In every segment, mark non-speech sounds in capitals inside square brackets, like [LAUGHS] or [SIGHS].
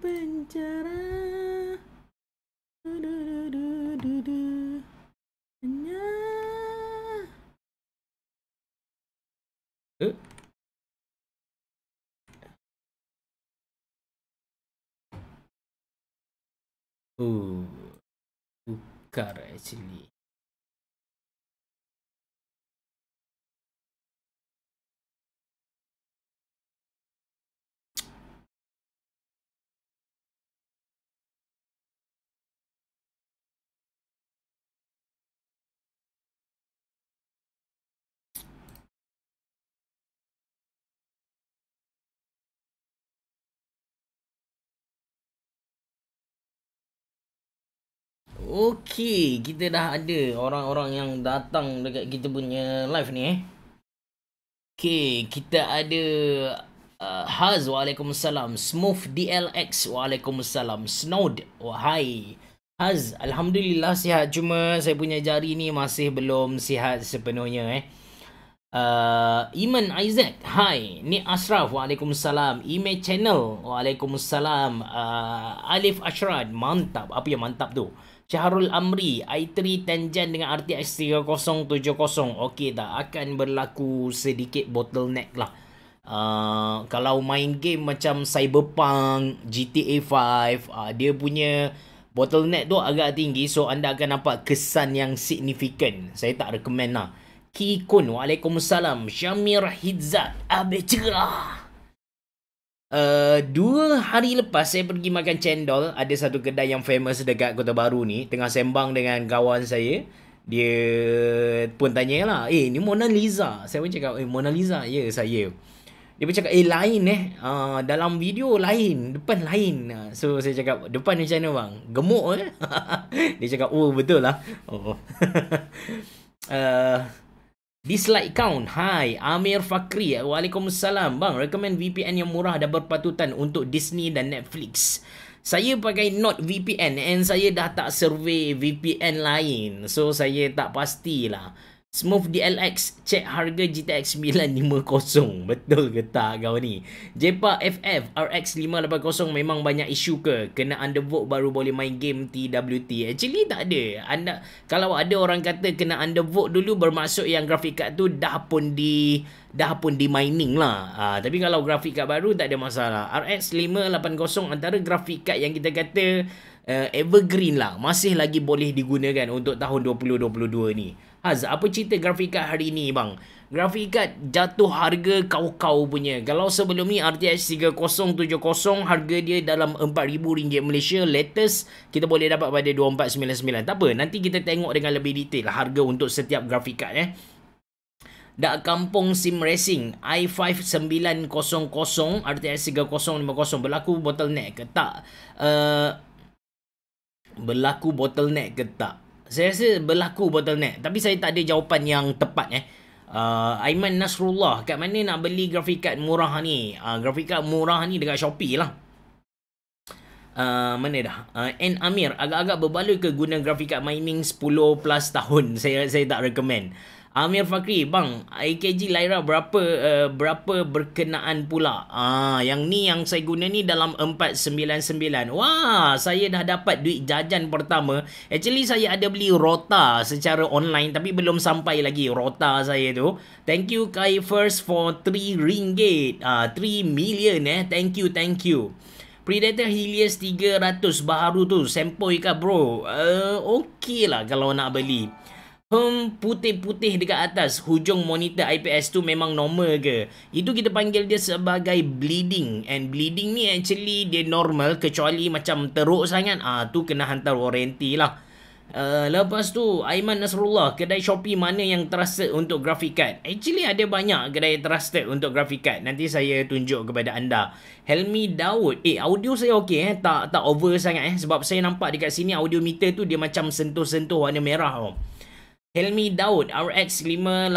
pencerah du du du du du hanya eh Oh, uh, bukar actually. Okey, kita dah ada orang-orang yang datang dekat kita punya live ni eh. Okey, kita ada uh, Haz, waalaikumsalam. Smooth DLX, waalaikumsalam. Snowd, Oh wahai. Haz, alhamdulillah sihat. Cuma saya punya jari ni masih belum sihat sepenuhnya eh. Uh, Iman Isaac, hai. Ni Asraf. waalaikumsalam. Ime Channel, waalaikumsalam. Uh, Alif Ashrad, mantap. Apa yang mantap tu? Syahrul Amri, I3 Tangen dengan RTX 3070, okey tak? Akan berlaku sedikit bottleneck lah. Uh, kalau main game macam Cyberpunk, GTA 5, uh, dia punya bottleneck tu agak tinggi. So, anda akan nampak kesan yang signifikan. Saya tak recommend lah. Kikun, Kun, Waalaikumsalam. Syamir Hidzat, Abay Cerah. Uh, dua hari lepas saya pergi makan cendol Ada satu kedai yang famous dekat Kota Baru ni Tengah sembang dengan kawan saya Dia pun tanya lah Eh ni Mona Lisa Saya pun cakap eh Mona Lisa ya yeah, saya Dia pun cakap eh lain eh uh, Dalam video lain Depan lain ah, So saya cakap depan macam mana bang Gemuk eh [LAUGHS] Dia cakap oh betul lah Oh uh, [LAUGHS] Dislike count. Hai, Amir Fakri. Waalaikumsalam. Bang, recommend VPN yang murah dan berpatutan untuk Disney dan Netflix. Saya pakai not VPN and saya dah tak survey VPN lain. So, saya tak pastilah. Smooth DLX Check harga GTX 950 Betul ke tak kau ni Jepa FF RX 580 Memang banyak isu ke Kena undervolt baru boleh main game TWT Actually tak ada Anda, Kalau ada orang kata kena undervolt dulu Bermaksud yang grafik card tu dah pun di Dah pun di mining lah uh, Tapi kalau grafik card baru tak ada masalah RX 580 antara grafik card yang kita kata uh, Evergreen lah Masih lagi boleh digunakan untuk tahun 2022 ni Haz, apa cerita grafikat hari ini bang? Grafikat jatuh harga kau-kau punya. Kalau sebelum ni RTX 3070 harga dia dalam RM4,000 Malaysia. Latest kita boleh dapat pada 2499 Tak apa, nanti kita tengok dengan lebih detail harga untuk setiap grafikat eh. Dak Kampung Sim Racing i5 900 RTX 3050 berlaku bottleneck ke tak? Uh, berlaku bottleneck ke tak? Saya rasa berlaku bottleneck Tapi saya tak ada jawapan yang tepat eh uh, Aiman Nasrullah Kat mana nak beli grafik card murah ni uh, Grafik card murah ni dekat Shopee lah uh, Mana dah uh, N Amir Agak-agak berbaloi ke guna grafik card mining 10 plus tahun Saya saya tak recommend Amir Fakri, bang, AKG Lyra berapa uh, berapa berkenaan pula? Ah, yang ni yang saya guna ni dalam 499. Wah, saya dah dapat duit jajan pertama. Actually saya ada beli rota secara online tapi belum sampai lagi rota saya tu. Thank you Kai First for 3 ringgit. Ah, 3 million eh. Thank you, thank you. Predator Helios 300 baru tu. Sempoi kah bro? Uh, eh, okay lah kalau nak beli hem putih-putih dekat atas hujung monitor IPS tu memang normal ke? Itu kita panggil dia sebagai bleeding and bleeding ni actually dia normal kecuali macam teruk sangat ah tu kena hantar warranty lah. Uh, lepas tu Aiman Nasrullah kedai Shopee mana yang trusted untuk graphic card? Actually ada banyak kedai trusted untuk graphic card. Nanti saya tunjuk kepada anda. Helmi Daud, eh audio saya okey eh tak tak over sangat eh sebab saya nampak dekat sini audio meter tu dia macam sentuh-sentuh warna merah tau. Oh. Helmi Daud RX 580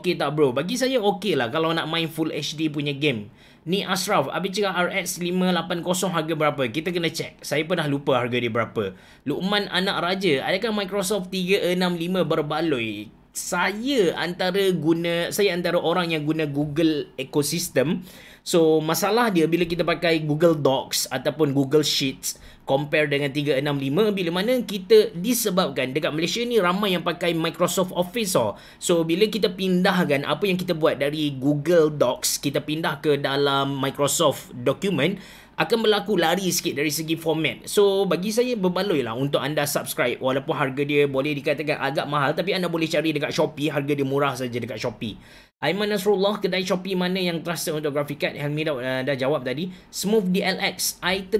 okey tak bro? Bagi saya okey lah kalau nak main full HD punya game. Ni Ashraf, habis cakap RX 580 harga berapa? Kita kena check. Saya pernah lupa harga dia berapa. Luqman Anak Raja, adakah Microsoft 365 berbaloi? Saya antara guna, saya antara orang yang guna Google ecosystem. So, masalah dia bila kita pakai Google Docs ataupun Google Sheets, compare dengan 365 bila mana kita disebabkan dekat Malaysia ni ramai yang pakai Microsoft Office oh. So bila kita pindahkan apa yang kita buat dari Google Docs kita pindah ke dalam Microsoft Document akan berlaku lari sikit dari segi format. So bagi saya berbaloi lah untuk anda subscribe walaupun harga dia boleh dikatakan agak mahal tapi anda boleh cari dekat Shopee harga dia murah saja dekat Shopee. Aiman Nasrullah kedai Shopee mana yang trusted untuk graphic card Helmi dah, uh, dah jawab tadi Smooth DLX i3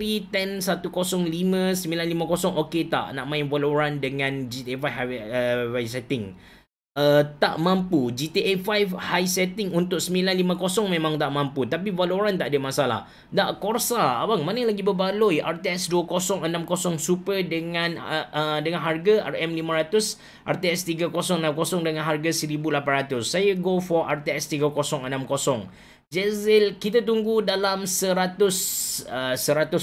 10 105 950 okey tak nak main Valorant dengan GTA 5 uh, setting uh, tak mampu. GTA 5 high setting untuk 950 memang tak mampu. Tapi Valorant tak ada masalah. Nak Corsa, abang mana lagi berbaloi RTX 2060 Super dengan uh, uh, dengan harga RM500, RTX 3060 dengan harga 1800. Saya go for RTX 3060. Jezil, kita tunggu dalam 100 uh, 100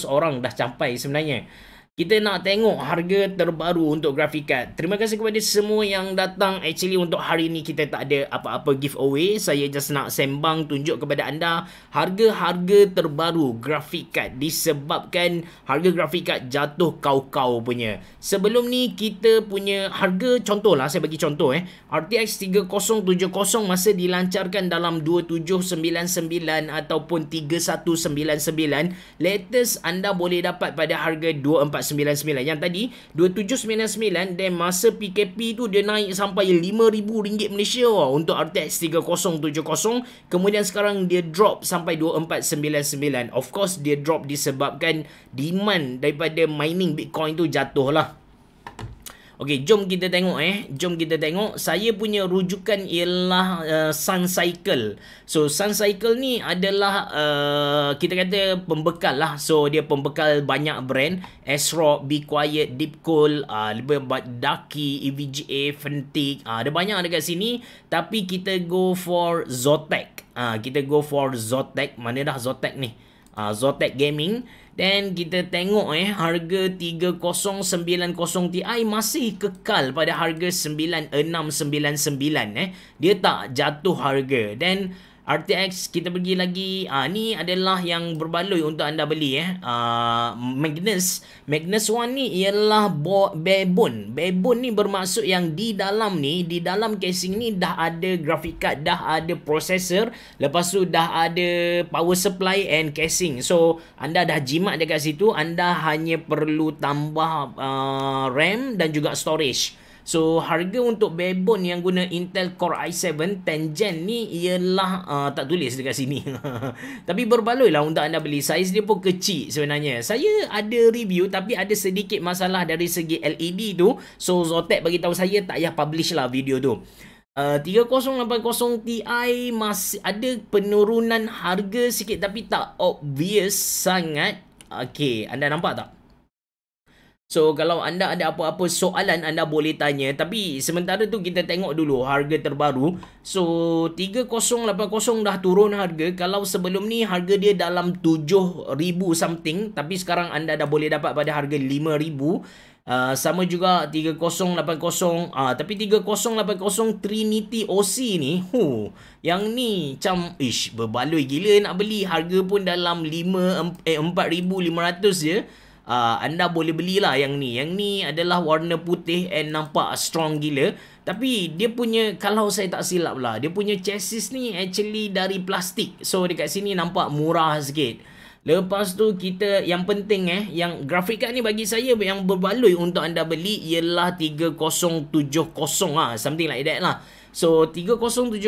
orang dah sampai sebenarnya kita nak tengok harga terbaru untuk grafik card. Terima kasih kepada semua yang datang. Actually untuk hari ini kita tak ada apa-apa giveaway. Saya just nak sembang tunjuk kepada anda harga-harga terbaru grafik card disebabkan harga grafik card jatuh kau-kau punya. Sebelum ni kita punya harga contoh lah. saya bagi contoh eh RTX 3070 masa dilancarkan dalam 2799 ataupun 3199 latest anda boleh dapat pada harga 24 499 yang tadi 2799 dan masa PKP tu dia naik sampai RM5,000 Malaysia wah, untuk RTX 3070 kemudian sekarang dia drop sampai 2499 of course dia drop disebabkan demand daripada mining Bitcoin tu jatuh lah Okey, jom kita tengok eh. Jom kita tengok. Saya punya rujukan ialah uh, Sun Cycle. So, Sun Cycle ni adalah uh, kita kata pembekal lah. So, dia pembekal banyak brand. Asrock, Be Quiet, Deep Cool, uh, lebih banyak Ducky, EVGA, Fentik. Uh, ah, ada banyak ada kat sini. Tapi kita go for Zotac. Uh, kita go for Zotac. Mana dah Zotac ni? Uh, Zotac Gaming. Zotac Gaming. Dan kita tengok eh harga 3090 Ti masih kekal pada harga 9699 eh. Dia tak jatuh harga. Dan RTX kita pergi lagi uh, ni adalah yang berbaloi untuk anda beli eh uh, Magnus Magnus 1 ni ialah bo- bebon bebon ni bermaksud yang di dalam ni di dalam casing ni dah ada graphic card dah ada processor lepas tu dah ada power supply and casing so anda dah jimat dekat situ anda hanya perlu tambah uh, RAM dan juga storage So harga untuk Bebon yang guna Intel Core i7 10 Gen ni ialah uh, tak tulis dekat sini. [LAUGHS] tapi berbaloi lah untuk anda beli. Saiz dia pun kecil sebenarnya. Saya ada review tapi ada sedikit masalah dari segi LED tu. So Zotek bagi tahu saya tak payah publish lah video tu. Uh, ah, 3080 Ti masih ada penurunan harga sikit tapi tak obvious sangat. Okay, anda nampak tak? So kalau anda ada apa-apa soalan anda boleh tanya tapi sementara tu kita tengok dulu harga terbaru. So 3080 dah turun harga. Kalau sebelum ni harga dia dalam 7000 something tapi sekarang anda dah boleh dapat pada harga 5000. Uh, ah, sama juga 3080 uh, ah, tapi 3080 Trinity OC ni huh. yang ni macam ish berbaloi gila nak beli harga pun dalam 5 eh 4500 je uh, anda boleh belilah yang ni. Yang ni adalah warna putih and nampak strong gila. Tapi dia punya, kalau saya tak silap lah, dia punya chassis ni actually dari plastik. So dekat sini nampak murah sikit. Lepas tu kita, yang penting eh, yang grafik card ni bagi saya yang berbaloi untuk anda beli ialah 3070 lah. Something like that lah. So 3070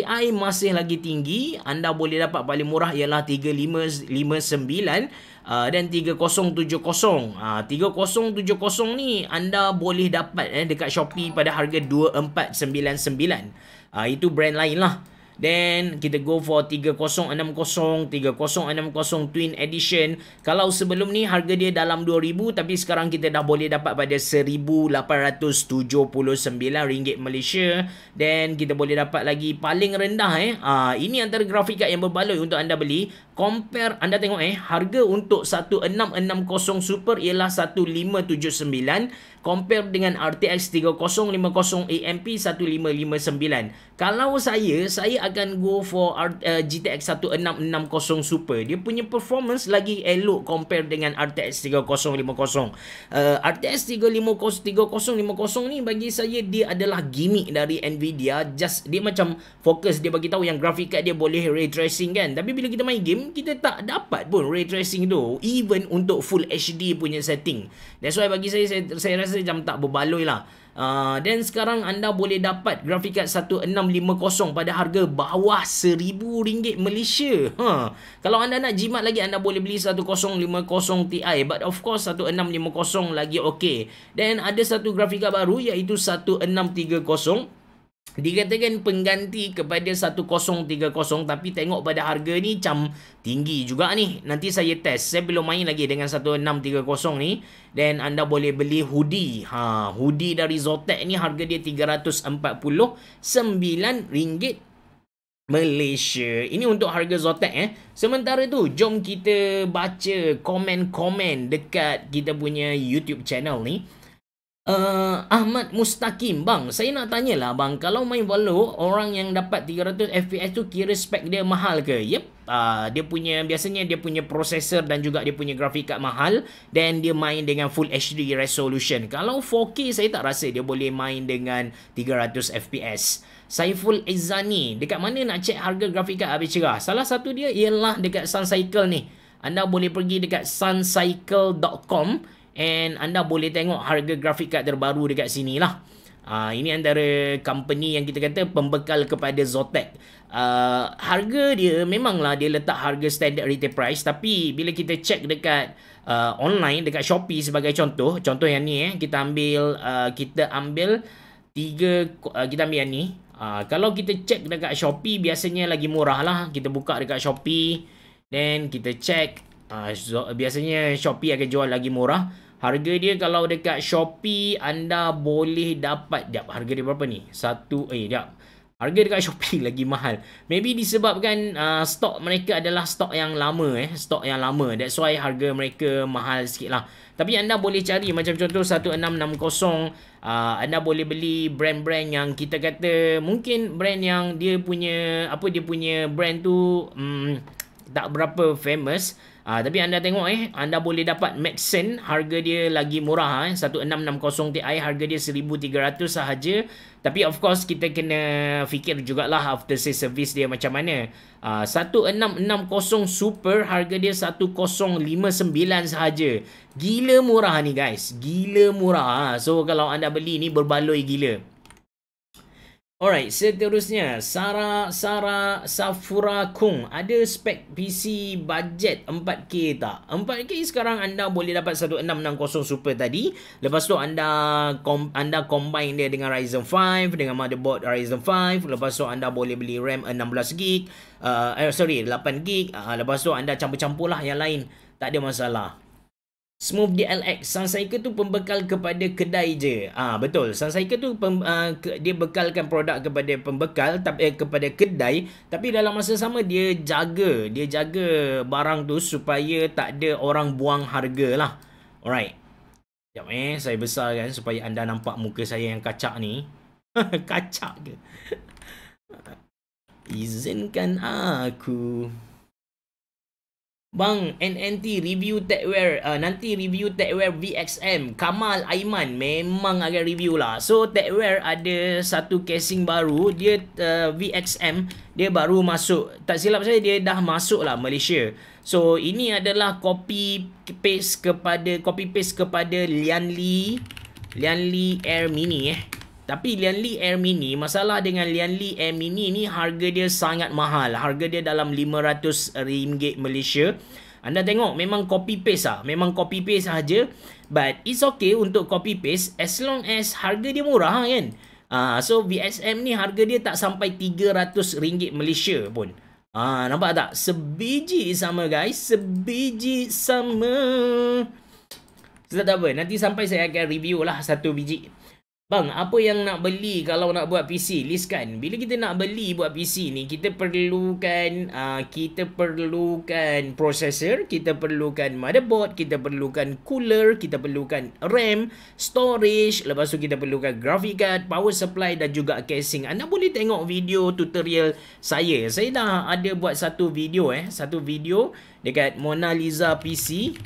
Ti masih lagi tinggi. Anda boleh dapat paling murah ialah 3559. Ah, dan 3070. Uh, 3070 ni anda boleh dapat eh, dekat Shopee pada harga 2499. Uh, ah, itu brand lain lah. Then kita go for 3060, 3060 Twin Edition. Kalau sebelum ni harga dia dalam 2000 tapi sekarang kita dah boleh dapat pada RM1,879 Malaysia. Then kita boleh dapat lagi paling rendah eh. Uh, ini antara grafik card yang berbaloi untuk anda beli compare anda tengok eh harga untuk 1660 super ialah 1579 compare dengan RTX 3050 AMP 1559 kalau saya saya akan go for R- uh, GTX 1660 super dia punya performance lagi elok compare dengan RTX 3050 uh, RTX 3050 3050 ni bagi saya dia adalah gimmick dari Nvidia just dia macam fokus dia bagi tahu yang grafik card dia boleh ray tracing kan tapi bila kita main game kita tak dapat pun ray tracing tu even untuk full HD punya setting that's why bagi saya saya, saya rasa jam tak berbaloi lah dan ah, uh, sekarang anda boleh dapat grafik card 1650 pada harga bawah seribu ringgit Malaysia. Huh. Ha. Kalau anda nak jimat lagi, anda boleh beli 1050 Ti. But of course, 1650 lagi okay. Then ada satu grafik card baru iaitu 1630 dikatakan pengganti kepada 1030 tapi tengok pada harga ni cam tinggi juga ni nanti saya test saya belum main lagi dengan 1630 ni dan anda boleh beli hoodie ha hoodie dari Zotac ni harga dia 349 ringgit Malaysia. Ini untuk harga Zotac eh. Sementara tu, jom kita baca komen-komen dekat kita punya YouTube channel ni uh, Ahmad Mustaqim bang saya nak tanyalah bang kalau main Valo orang yang dapat 300 fps tu kira spek dia mahal ke yep uh, dia punya biasanya dia punya processor dan juga dia punya grafik kad mahal dan dia main dengan full HD resolution kalau 4K saya tak rasa dia boleh main dengan 300 fps Saiful Izzani, dekat mana nak check harga grafik kad habis cerah salah satu dia ialah dekat Sun Cycle ni anda boleh pergi dekat suncycle.com And anda boleh tengok harga grafik kad terbaru dekat sini lah. Uh, ah, ini antara company yang kita kata pembekal kepada Zotac. Uh, harga dia memanglah dia letak harga standard retail price. Tapi bila kita check dekat uh, online, dekat Shopee sebagai contoh. Contoh yang ni eh. Kita ambil, uh, kita ambil tiga, uh, kita ambil yang ni. Uh, kalau kita check dekat Shopee biasanya lagi murah lah. Kita buka dekat Shopee. Then kita check uh, biasanya Shopee akan jual lagi murah. Harga dia kalau dekat Shopee anda boleh dapat jap harga dia berapa ni? Satu eh jap. Harga dekat [LAUGHS] Shopee lagi mahal. Maybe disebabkan uh, stok mereka adalah stok yang lama eh. Stok yang lama. That's why harga mereka mahal sikit lah. Tapi anda boleh cari macam contoh 1660. Uh, ah, anda boleh beli brand-brand yang kita kata mungkin brand yang dia punya apa dia punya brand tu um, tak berapa famous. Ah tapi anda tengok eh anda boleh dapat Maxen harga dia lagi murah eh 1660 Ti harga dia 1300 sahaja tapi of course kita kena fikir jugaklah after sales service dia macam mana. Ah uh, 1660 Super harga dia 1059 sahaja. Gila murah ni guys. Gila murah. Ha. So kalau anda beli ni berbaloi gila. Alright, seterusnya Sara Sara Safura Kung ada spek PC budget 4K tak? 4K sekarang anda boleh dapat 1660 super tadi. Lepas tu anda anda combine dia dengan Ryzen 5 dengan motherboard Ryzen 5, lepas tu anda boleh beli RAM 16GB, uh, sorry 8 gig uh, eh, ah, lepas tu anda campur-campurlah yang lain. Tak ada masalah. Smooth DLX Sun Cycle tu pembekal kepada kedai je. Ah ha, betul. Sun Cycle tu pem, uh, ke, dia bekalkan produk kepada pembekal tapi eh, kepada kedai tapi dalam masa sama dia jaga, dia jaga barang tu supaya tak ada orang buang harga lah. Alright. Sekejap eh, saya besar kan supaya anda nampak muka saya yang kacak ni. [LAUGHS] kacak ke? Izinkan aku. Bang NNT review techwear uh, Nanti review techwear VXM Kamal Aiman memang agak review lah So techwear ada satu casing baru Dia uh, VXM Dia baru masuk Tak silap saya dia dah masuk lah Malaysia So ini adalah copy paste kepada Copy paste kepada Lian Li Lian Li Air Mini eh tapi Lian Li Air Mini, masalah dengan Lian Li Air Mini ni harga dia sangat mahal. Harga dia dalam RM500 Malaysia. Anda tengok memang copy paste ah, memang copy paste saja. But it's okay untuk copy paste as long as harga dia murah ha, kan. Ah uh, so VSM ni harga dia tak sampai RM300 Malaysia pun. Ah uh, nampak tak? Sebiji sama guys, sebiji sama. Sudah tak apa, nanti sampai saya akan review lah satu biji. Bang, apa yang nak beli kalau nak buat PC? Listkan. Bila kita nak beli buat PC ni, kita perlukan uh, kita perlukan processor, kita perlukan motherboard, kita perlukan cooler, kita perlukan RAM, storage, lepas tu kita perlukan graphic card, power supply dan juga casing. Anda boleh tengok video tutorial saya. Saya dah ada buat satu video eh, satu video dekat Mona Lisa PC.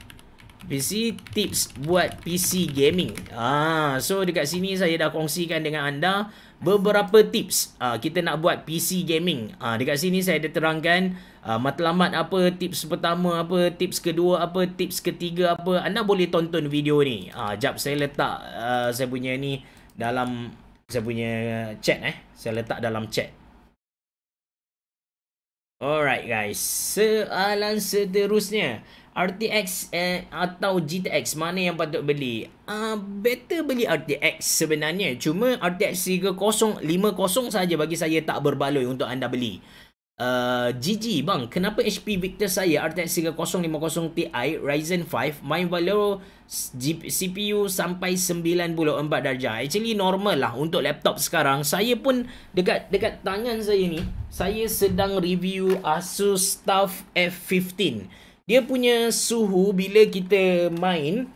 PC tips buat PC gaming. Ah, so dekat sini saya dah kongsikan dengan anda beberapa tips ah, kita nak buat PC gaming. Ah, dekat sini saya ada terangkan ah, matlamat apa, tips pertama apa, tips kedua apa, tips ketiga apa. Anda boleh tonton video ni. Ah, jap saya letak ah, saya punya ni dalam saya punya chat eh. Saya letak dalam chat. Alright guys, soalan seterusnya. RTX eh, atau GTX mana yang patut beli? uh, better beli RTX sebenarnya. Cuma RTX 3050 saja bagi saya tak berbaloi untuk anda beli. Uh, ah, GG bang, kenapa HP Victor saya RTX 3050 Ti Ryzen 5 main Valero CPU sampai 94 darjah. Actually normal lah untuk laptop sekarang. Saya pun dekat dekat tangan saya ni, saya sedang review Asus TUF F15 dia punya suhu bila kita main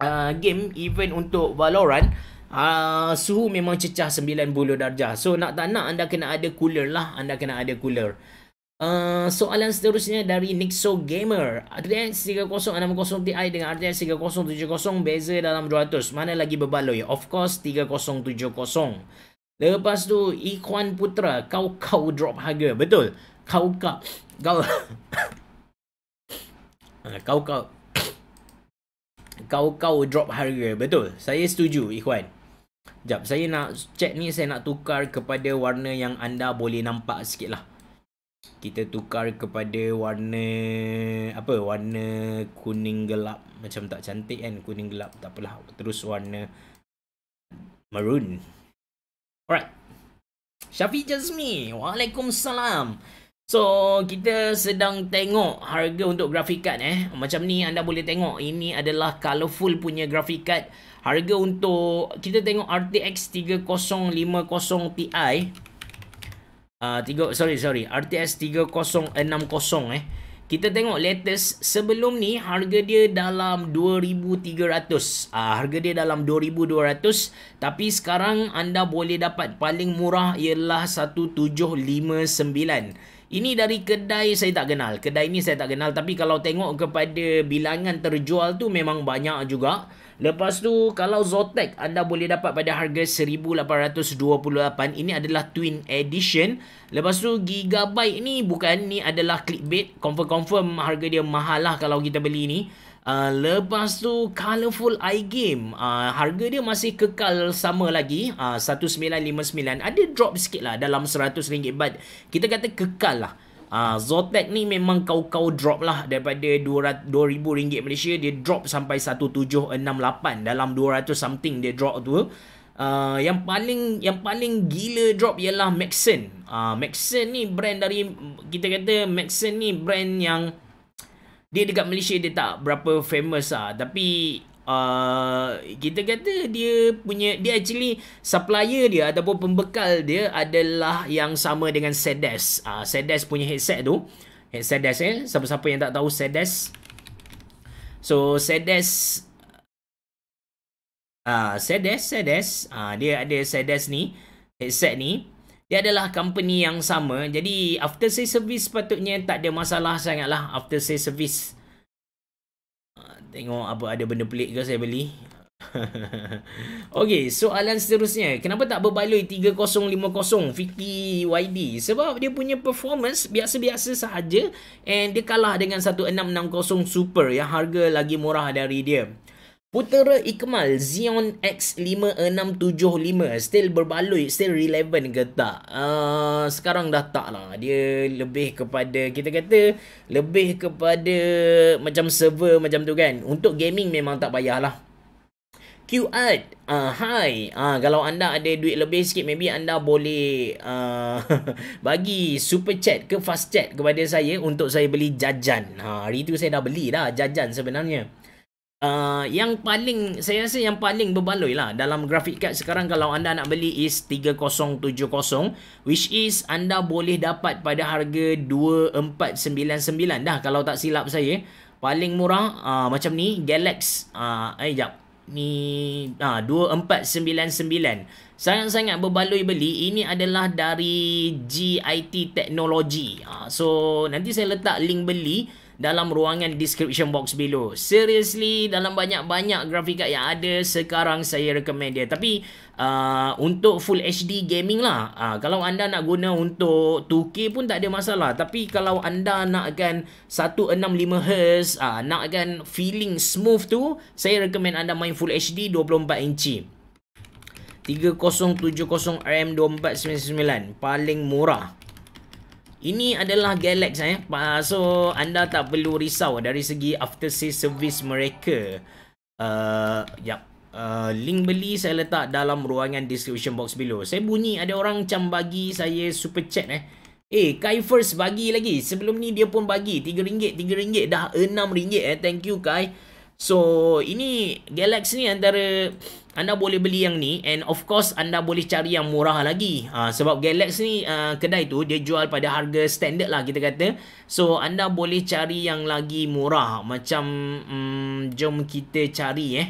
uh, game even untuk Valorant uh, suhu memang cecah 90 darjah so nak tak nak anda kena ada cooler lah anda kena ada cooler Uh, soalan seterusnya dari Nixo Gamer RTX 3060 Ti dengan RTX 3070 beza dalam 200 mana lagi berbaloi of course 3070 lepas tu Ikhwan Putra kau kau drop harga betul kau kau [LAUGHS] kau Ah, kau kau [COUGHS] kau kau drop harga betul saya setuju ikhwan jap saya nak check ni saya nak tukar kepada warna yang anda boleh nampak sikit lah kita tukar kepada warna apa warna kuning gelap macam tak cantik kan kuning gelap tak apalah terus warna maroon alright Syafiq Jasmi Waalaikumsalam So kita sedang tengok harga untuk grafik card eh. Macam ni anda boleh tengok ini adalah colorful punya grafik card. Harga untuk kita tengok RTX 3050 Ti. Uh, tiga, sorry sorry RTX 3060 eh. Kita tengok latest sebelum ni harga dia dalam 2300. Uh, ah, harga dia dalam 2200 tapi sekarang anda boleh dapat paling murah ialah 1759. Ini dari kedai saya tak kenal. Kedai ni saya tak kenal tapi kalau tengok kepada bilangan terjual tu memang banyak juga. Lepas tu kalau Zotek anda boleh dapat pada harga 1828 ini adalah twin edition. Lepas tu Gigabyte ni bukan ni adalah clickbait. Confirm-confirm harga dia mahal lah kalau kita beli ni. Uh, lepas tu colorful eye game uh, harga dia masih kekal sama lagi uh, ah, 1959 ada drop sikit lah dalam 100 ringgit but kita kata kekal lah uh, Zotac ni memang kau-kau drop lah daripada 200, 2000 ringgit Malaysia dia drop sampai 1768 dalam 200 something dia drop tu Uh, yang paling yang paling gila drop ialah Maxen. Uh, Maxen ni brand dari kita kata Maxen ni brand yang dia dekat Malaysia dia tak berapa famous ah tapi uh, kita kata dia punya dia actually supplier dia ataupun pembekal dia adalah yang sama dengan Sedes. Ah uh, Sedes punya headset tu. Headset Sedes eh siapa-siapa yang tak tahu Sedes. So Sedes ah uh, Sedes Sedes ah uh, dia ada Sedes ni headset ni dia adalah company yang sama. Jadi after sales service patutnya tak ada masalah sangatlah after sales service. Ah, tengok apa ada benda pelik ke saya beli. [LAUGHS] okay, soalan seterusnya. Kenapa tak berbaloi 3050 Fiki YD? Sebab dia punya performance biasa-biasa sahaja and dia kalah dengan 1660 Super yang harga lagi murah dari dia. Putera Ikmal Zion X5675 still berbaloi, still relevant ke tak? Uh, sekarang dah tak lah. Dia lebih kepada, kita kata, lebih kepada macam server macam tu kan. Untuk gaming memang tak payah payahlah. QAD, uh, hi. Uh, kalau anda ada duit lebih sikit, maybe anda boleh uh, [LAUGHS] bagi super chat ke fast chat kepada saya untuk saya beli jajan. Uh, hari itu saya dah beli dah jajan sebenarnya. Uh, yang paling saya rasa yang paling berbaloi lah dalam grafik card sekarang kalau anda nak beli is 3070 which is anda boleh dapat pada harga 2499 dah kalau tak silap saya paling murah uh, macam ni Galax uh, eh jap ni uh, 2499 sangat-sangat berbaloi beli ini adalah dari GIT Technology uh, so nanti saya letak link beli dalam ruangan description box below. Seriously, dalam banyak-banyak grafik card yang ada, sekarang saya recommend dia. Tapi, uh, untuk full HD gaming lah. Uh, kalau anda nak guna untuk 2K pun tak ada masalah. Tapi, kalau anda nakkan 165Hz, uh, nakkan feeling smooth tu, saya recommend anda main full HD 24 inci. 3070RM2499 Paling murah ini adalah Galax eh. So anda tak perlu risau dari segi after sales service mereka. Eh uh, yep. Uh, link beli saya letak dalam ruangan description box below Saya bunyi ada orang macam bagi saya super chat eh Eh Kai first bagi lagi Sebelum ni dia pun bagi RM3 RM3 dah RM6 eh Thank you Kai So ini Galaxy ni antara anda boleh beli yang ni and of course anda boleh cari yang murah lagi. Ha, sebab Galaxy ni uh, kedai tu dia jual pada harga standard lah kita kata. So anda boleh cari yang lagi murah macam um, jom kita cari eh.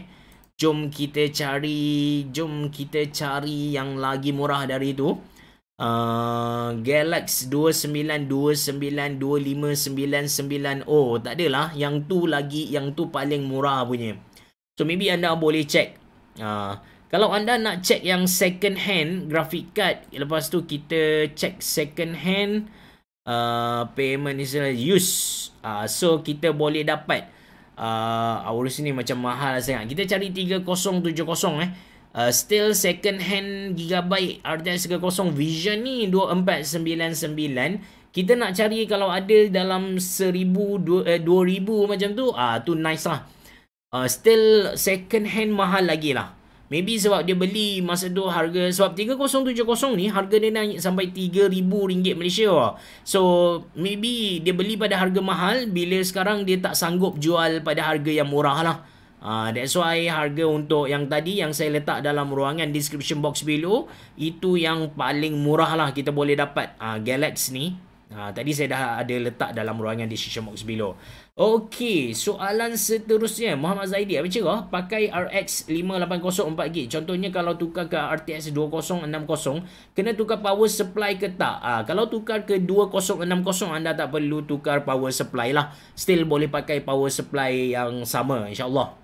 Jom kita cari, jom kita cari yang lagi murah dari tu. Ah, Galaxy 29292599 oh tak adalah yang tu lagi yang tu paling murah punya so maybe anda boleh check uh, kalau anda nak check yang second hand graphic card lepas tu kita check second hand uh, payment is use uh, so kita boleh dapat uh, aurus ni macam mahal sangat kita cari 3070 eh uh, still second hand gigabyte RTX 30 Vision ni 2499 kita nak cari kalau ada dalam 1000 2000 eh, macam tu ah uh, tu nice lah uh, still second hand mahal lagi lah maybe sebab dia beli masa tu harga sebab 3070 ni harga dia naik sampai 3000 ringgit Malaysia lah. so maybe dia beli pada harga mahal bila sekarang dia tak sanggup jual pada harga yang murah lah Uh, that's why harga untuk yang tadi yang saya letak dalam ruangan description box below itu yang paling murah lah kita boleh dapat uh, Galaxy ni. Uh, tadi saya dah ada letak dalam ruangan description box below. Okay, soalan seterusnya Muhammad Zaidi apa cerah pakai RX 5804G. Contohnya kalau tukar ke RTX 2060 kena tukar power supply ke tak? Ah kalau tukar ke 2060 anda tak perlu tukar power supply lah. Still boleh pakai power supply yang sama Insyaallah.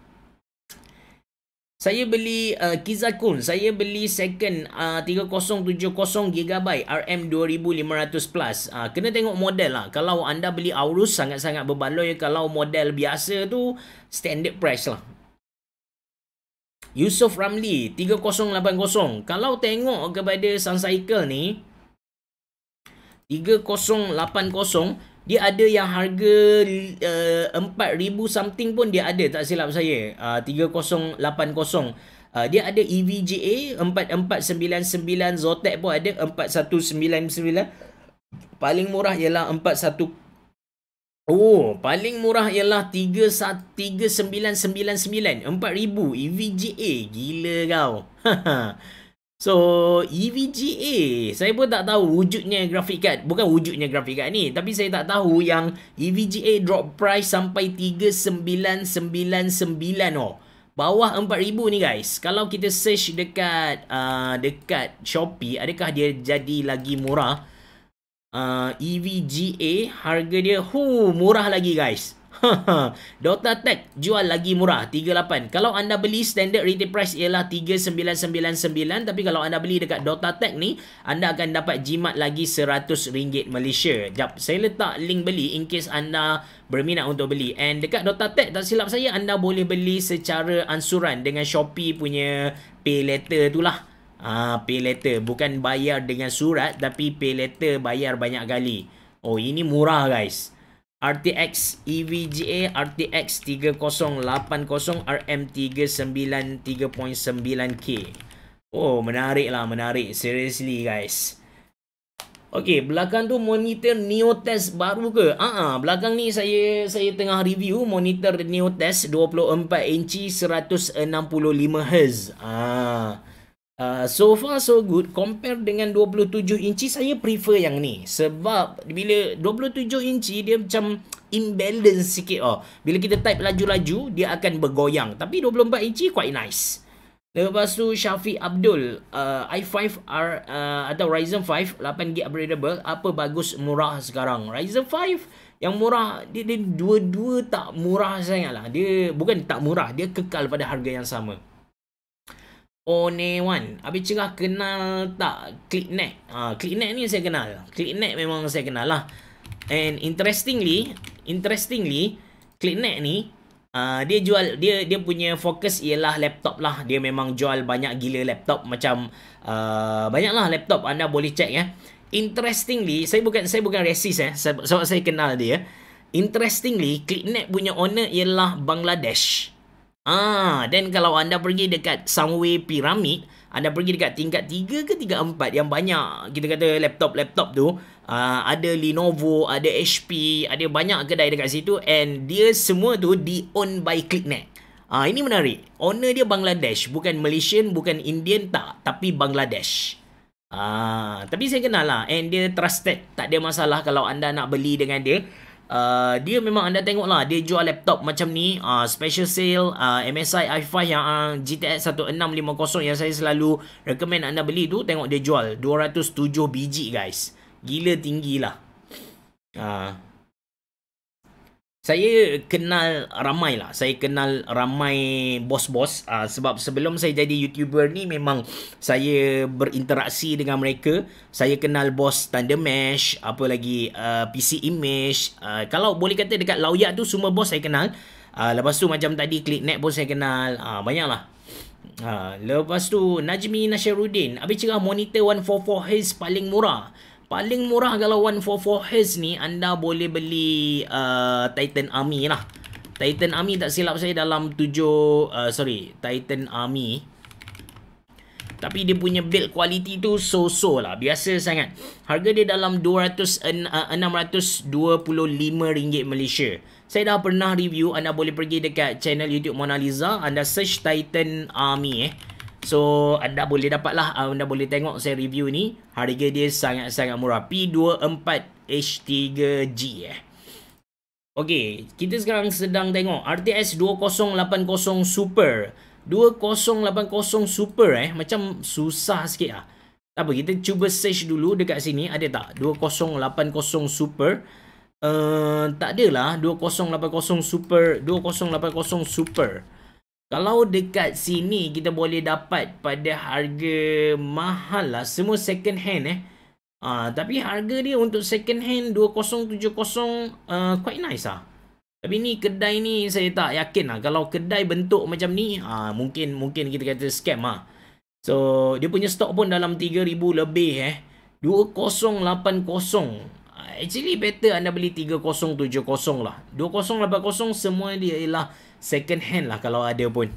Saya beli uh, Kizakun, saya beli second uh, 3070 GB RM2500 plus. Uh, kena tengok model lah. Kalau anda beli Aorus sangat-sangat berbaloi kalau model biasa tu standard price lah. Yusof Ramli 3080. Kalau tengok kepada Sun Cycle ni 3080 dia ada yang harga uh, 4000 something pun dia ada tak silap saya uh, 3080 Uh, dia ada EVGA 4499 Zotac pun ada 4199 paling murah ialah 41 Oh, paling murah ialah 3 3999 4000 EVGA gila kau. [LAUGHS] So EVGA Saya pun tak tahu wujudnya grafik card Bukan wujudnya grafik card ni Tapi saya tak tahu yang EVGA drop price sampai 3999 oh Bawah 4000 ni guys Kalau kita search dekat uh, Dekat Shopee Adakah dia jadi lagi murah uh, EVGA Harga dia hu, Murah lagi guys [LAUGHS] Dota Tech jual lagi murah 38. Kalau anda beli standard retail price ialah 3999 tapi kalau anda beli dekat Dota Tech ni anda akan dapat jimat lagi RM100 Malaysia. Jap saya letak link beli in case anda berminat untuk beli. And dekat Dota Tech tak silap saya anda boleh beli secara ansuran dengan Shopee punya pay letter tu lah. Ah, pay letter bukan bayar dengan surat tapi pay letter bayar banyak kali. Oh ini murah guys. RTX EVGA RTX 3080 RM39 3.9K. Oh, menarik lah, menarik. Seriously, guys. Okay, belakang tu monitor Neotest baru ke? Ah, uh-uh, belakang ni saya saya tengah review monitor Neotest 24 inci 165 Hz. Ah. Uh, so far so good compare dengan 27 inci saya prefer yang ni sebab bila 27 inci dia macam imbalance sikit oh. bila kita type laju-laju dia akan bergoyang tapi 24 inci quite nice lepas tu Syafiq Abdul uh, ah, i5 R, uh, atau Ryzen 5 8GB upgradable apa bagus murah sekarang Ryzen 5 yang murah dia, dua-dua tak murah sangat lah dia bukan tak murah dia kekal pada harga yang sama Onewan. Habis cerah kenal tak ClickNet? Ha, ClickNet ni saya kenal. ClickNet memang saya kenal lah. And interestingly, interestingly, ClickNet ni, uh, dia jual, dia dia punya fokus ialah laptop lah. Dia memang jual banyak gila laptop macam, uh, banyak lah laptop anda boleh check ya. Interestingly, saya bukan saya bukan resis ya. eh, sebab, saya kenal dia. Interestingly, ClickNet punya owner ialah Bangladesh. Ah, Then kalau anda pergi dekat Sunway Pyramid, anda pergi dekat tingkat 3 ke tingkat 4 yang banyak kita kata laptop-laptop tu, uh, ada Lenovo, ada HP, ada banyak kedai dekat situ and dia semua tu di-owned by ClickNet. Ah, ini menarik. Owner dia Bangladesh. Bukan Malaysian, bukan Indian tak. Tapi Bangladesh. Ah, tapi saya kenal lah. And dia trusted. Tak ada masalah kalau anda nak beli dengan dia. Uh, dia memang anda tengok lah Dia jual laptop macam ni uh, Special sale uh, MSI i5 yang uh, GTX 1650 Yang saya selalu recommend anda beli tu Tengok dia jual 207 biji guys Gila tinggi lah uh saya kenal ramai lah. Saya kenal ramai bos-bos. Uh, sebab sebelum saya jadi YouTuber ni memang saya berinteraksi dengan mereka. Saya kenal bos Thunder Mesh, apa lagi uh, ah, PC Image. Uh, kalau boleh kata dekat Lauyak tu semua bos saya kenal. Uh, lepas tu macam tadi klik net pun saya kenal. Uh, banyak lah. Uh, lepas tu Najmi Nasharuddin. Habis cerah monitor 144 Hz paling murah. Paling murah kalau 144 Hz ni anda boleh beli uh, Titan Army lah. Titan Army tak silap saya dalam 7 uh, sorry, Titan Army. Tapi dia punya build quality tu so-so lah, biasa sangat. Harga dia dalam 200 RM625 uh, Malaysia. Saya dah pernah review, anda boleh pergi dekat channel YouTube Mona Lisa, anda search Titan Army eh. So anda boleh dapat lah ah, Anda boleh tengok saya review ni Harga dia sangat-sangat murah P24H3G eh Okay, kita sekarang sedang tengok RTX 2080 Super. 2080 Super eh, macam susah sikit lah. Tak apa, kita cuba search dulu dekat sini. Ada tak? 2080 Super. Uh, tak adalah 2080 Super. 2080 Super. 2080 Super. Kalau dekat sini kita boleh dapat pada harga mahal lah. Semua second hand eh. Ha, tapi harga dia untuk second hand 2070 uh, ah, quite nice lah. Tapi ni kedai ni saya tak yakin lah. Kalau kedai bentuk macam ni ha, mungkin mungkin kita kata scam lah. So dia punya stok pun dalam 3000 lebih eh. 2080. Actually better anda beli 3070 lah. 2080 semua dia ialah second hand lah kalau ada pun.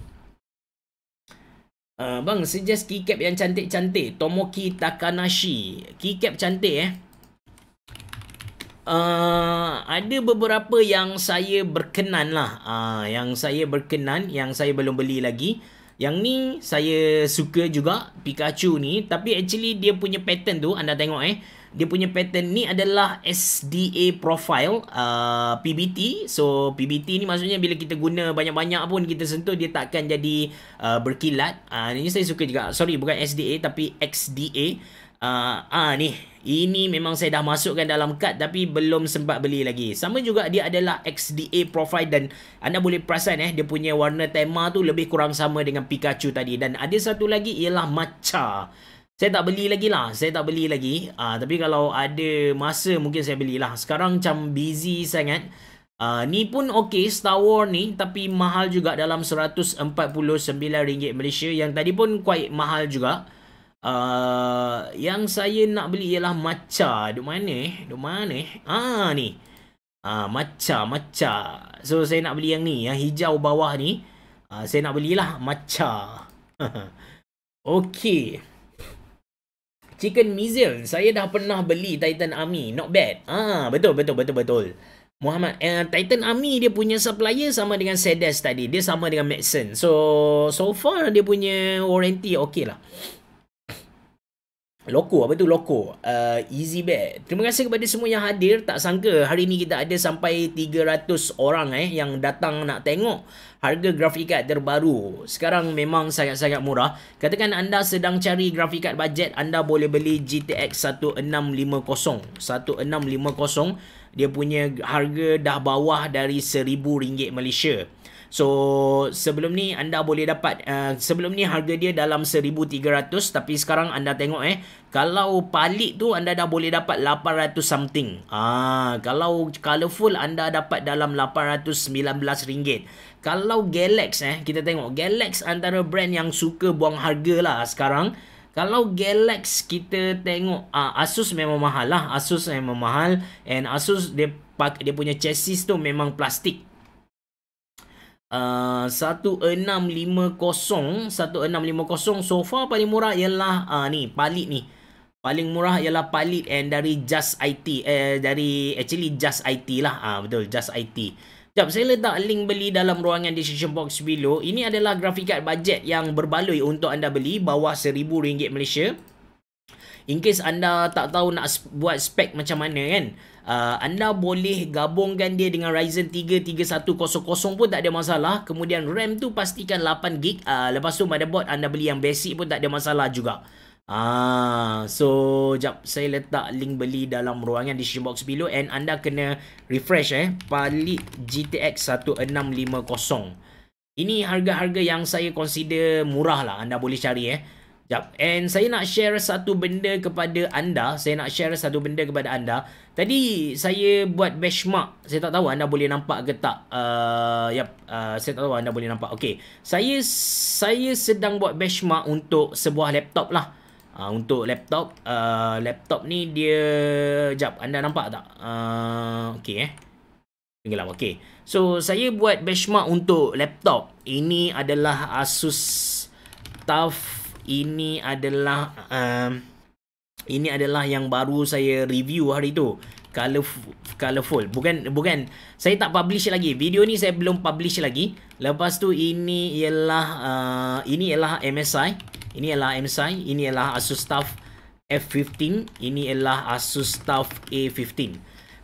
Uh, bang, suggest keycap yang cantik-cantik. Tomoki Takanashi. Keycap cantik eh. Uh, ada beberapa yang saya berkenan lah. Uh, yang saya berkenan, yang saya belum beli lagi. Yang ni saya suka juga Pikachu ni. Tapi actually dia punya pattern tu anda tengok eh dia punya pattern ni adalah SDA profile uh, PBT so PBT ni maksudnya bila kita guna banyak-banyak pun kita sentuh dia takkan jadi uh, berkilat uh, ini saya suka juga sorry bukan SDA tapi XDA uh, ah, uh, ah, ni ini memang saya dah masukkan dalam kad tapi belum sempat beli lagi sama juga dia adalah XDA profile dan anda boleh perasan eh dia punya warna tema tu lebih kurang sama dengan Pikachu tadi dan ada satu lagi ialah Macha saya tak beli lagi lah. Saya tak beli lagi. Uh, tapi kalau ada masa mungkin saya belilah. Sekarang macam busy sangat. Uh, ni pun okey Star Wars ni tapi mahal juga dalam RM149 Malaysia yang tadi pun quite mahal juga. Uh, yang saya nak beli ialah Macha. Duk mana eh? Duk mana eh? Ah ni. Ah Macha, Macha. So saya nak beli yang ni, yang hijau bawah ni. Uh, saya nak belilah Macha. [LAUGHS] okey chicken mizil saya dah pernah beli Titan Army not bad ah betul betul betul betul Muhammad uh, Titan Army dia punya supplier sama dengan Sedes tadi dia sama dengan Maxson so so far dia punya warranty okey lah Loko, apa tu loko? Uh, easy bet. Terima kasih kepada semua yang hadir. Tak sangka hari ni kita ada sampai 300 orang eh yang datang nak tengok harga grafikat terbaru. Sekarang memang sangat-sangat murah. Katakan anda sedang cari grafikat kad bajet, anda boleh beli GTX 1650. 1650 dia punya harga dah bawah dari RM1,000 Malaysia. So sebelum ni anda boleh dapat uh, sebelum ni harga dia dalam 1300 tapi sekarang anda tengok eh kalau palit tu anda dah boleh dapat 800 something. Ah kalau colourful anda dapat dalam 819 ringgit. Kalau Galax eh kita tengok Galax antara brand yang suka buang harga lah sekarang. Kalau Galax kita tengok uh, Asus memang mahal lah. Asus memang mahal and Asus dia dia punya chassis tu memang plastik uh, 1650 1650 so far paling murah ialah uh, ni palit ni paling murah ialah palit and dari just IT eh dari actually just IT lah uh, betul just IT Jap, saya letak link beli dalam ruangan Decision box below. Ini adalah grafik kad bajet yang berbaloi untuk anda beli bawah seribu ringgit Malaysia. In case anda tak tahu nak buat spek macam mana kan uh, anda boleh gabungkan dia dengan Ryzen 3 pun tak ada masalah kemudian RAM tu pastikan 8GB uh, ah, lepas tu motherboard anda beli yang basic pun tak ada masalah juga Ah, so jap saya letak link beli dalam ruangan di box below and anda kena refresh eh palit GTX 1650. Ini harga-harga yang saya consider murah lah anda boleh cari eh. Yep. And saya nak share satu benda kepada anda. Saya nak share satu benda kepada anda. Tadi saya buat benchmark. Saya tak tahu anda boleh nampak ke tak. Uh, yep. Uh, saya tak tahu anda boleh nampak. Okay. Saya saya sedang buat benchmark untuk sebuah laptop lah. Uh, untuk laptop. Uh, laptop ni dia... Jap, anda nampak tak? Uh, okay eh. Tenggelam. Okay. So, saya buat benchmark untuk laptop. Ini adalah Asus Tough ini adalah um, ini adalah yang baru saya review hari tu. Colorful, colorful. Bukan bukan saya tak publish lagi. Video ni saya belum publish lagi. Lepas tu ini ialah uh, ini ialah MSI. Ini ialah MSI, ini ialah Asus Stuff F15, ini ialah Asus Stuff A15.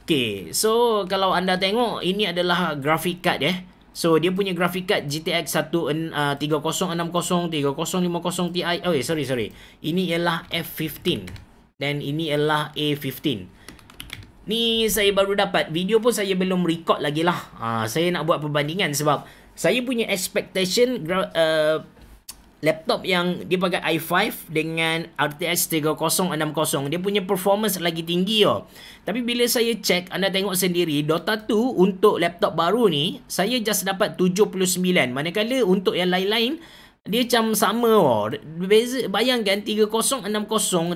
Okay, so kalau anda tengok ini adalah grafik card ya. Eh. So dia punya grafik kad GTX 3060 3050 Ti. Oh, okay, eh, sorry sorry. Ini ialah F15 dan ini ialah A15. Ni saya baru dapat. Video pun saya belum record lagi lah. Ha, saya nak buat perbandingan sebab saya punya expectation uh, laptop yang dia pakai i5 dengan RTX 3060 dia punya performance lagi tinggi yo. Oh. Tapi bila saya check anda tengok sendiri Dota 2 untuk laptop baru ni saya just dapat 79. Manakala untuk yang lain-lain dia macam sama oh. Beza, bayangkan 3060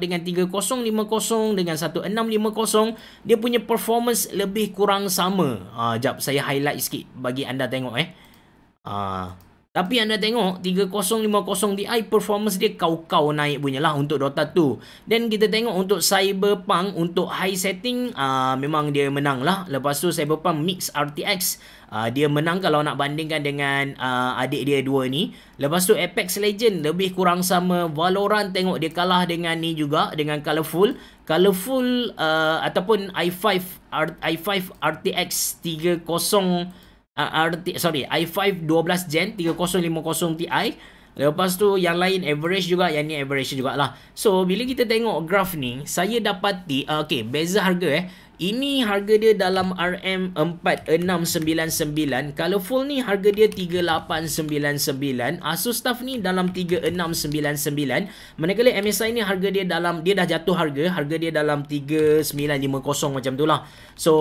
dengan 3050 dengan 1650 dia punya performance lebih kurang sama. Ah uh, jap saya highlight sikit bagi anda tengok eh. Ah tapi anda tengok 3050 Ti performance dia kau-kau naik bunyilah untuk Dota 2. Then kita tengok untuk Cyberpunk untuk high setting uh, memang dia menang lah. Lepas tu Cyberpunk Mix RTX uh, ah, dia menang kalau nak bandingkan dengan uh, adik dia dua ni. Lepas tu Apex Legend lebih kurang sama Valorant tengok dia kalah dengan ni juga dengan Colorful. Colorful uh, ataupun i5 i5 RTX 30 RT sorry i5 12 gen 3050 Ti lepas tu yang lain average juga yang ni average lah so bila kita tengok graf ni saya dapati uh, okey beza harga eh ini harga dia dalam RM4699 kalau full ni harga dia 3899 Asus staff ni dalam 3699 manakala MSI ni harga dia dalam dia dah jatuh harga harga dia dalam 3950 macam tu lah so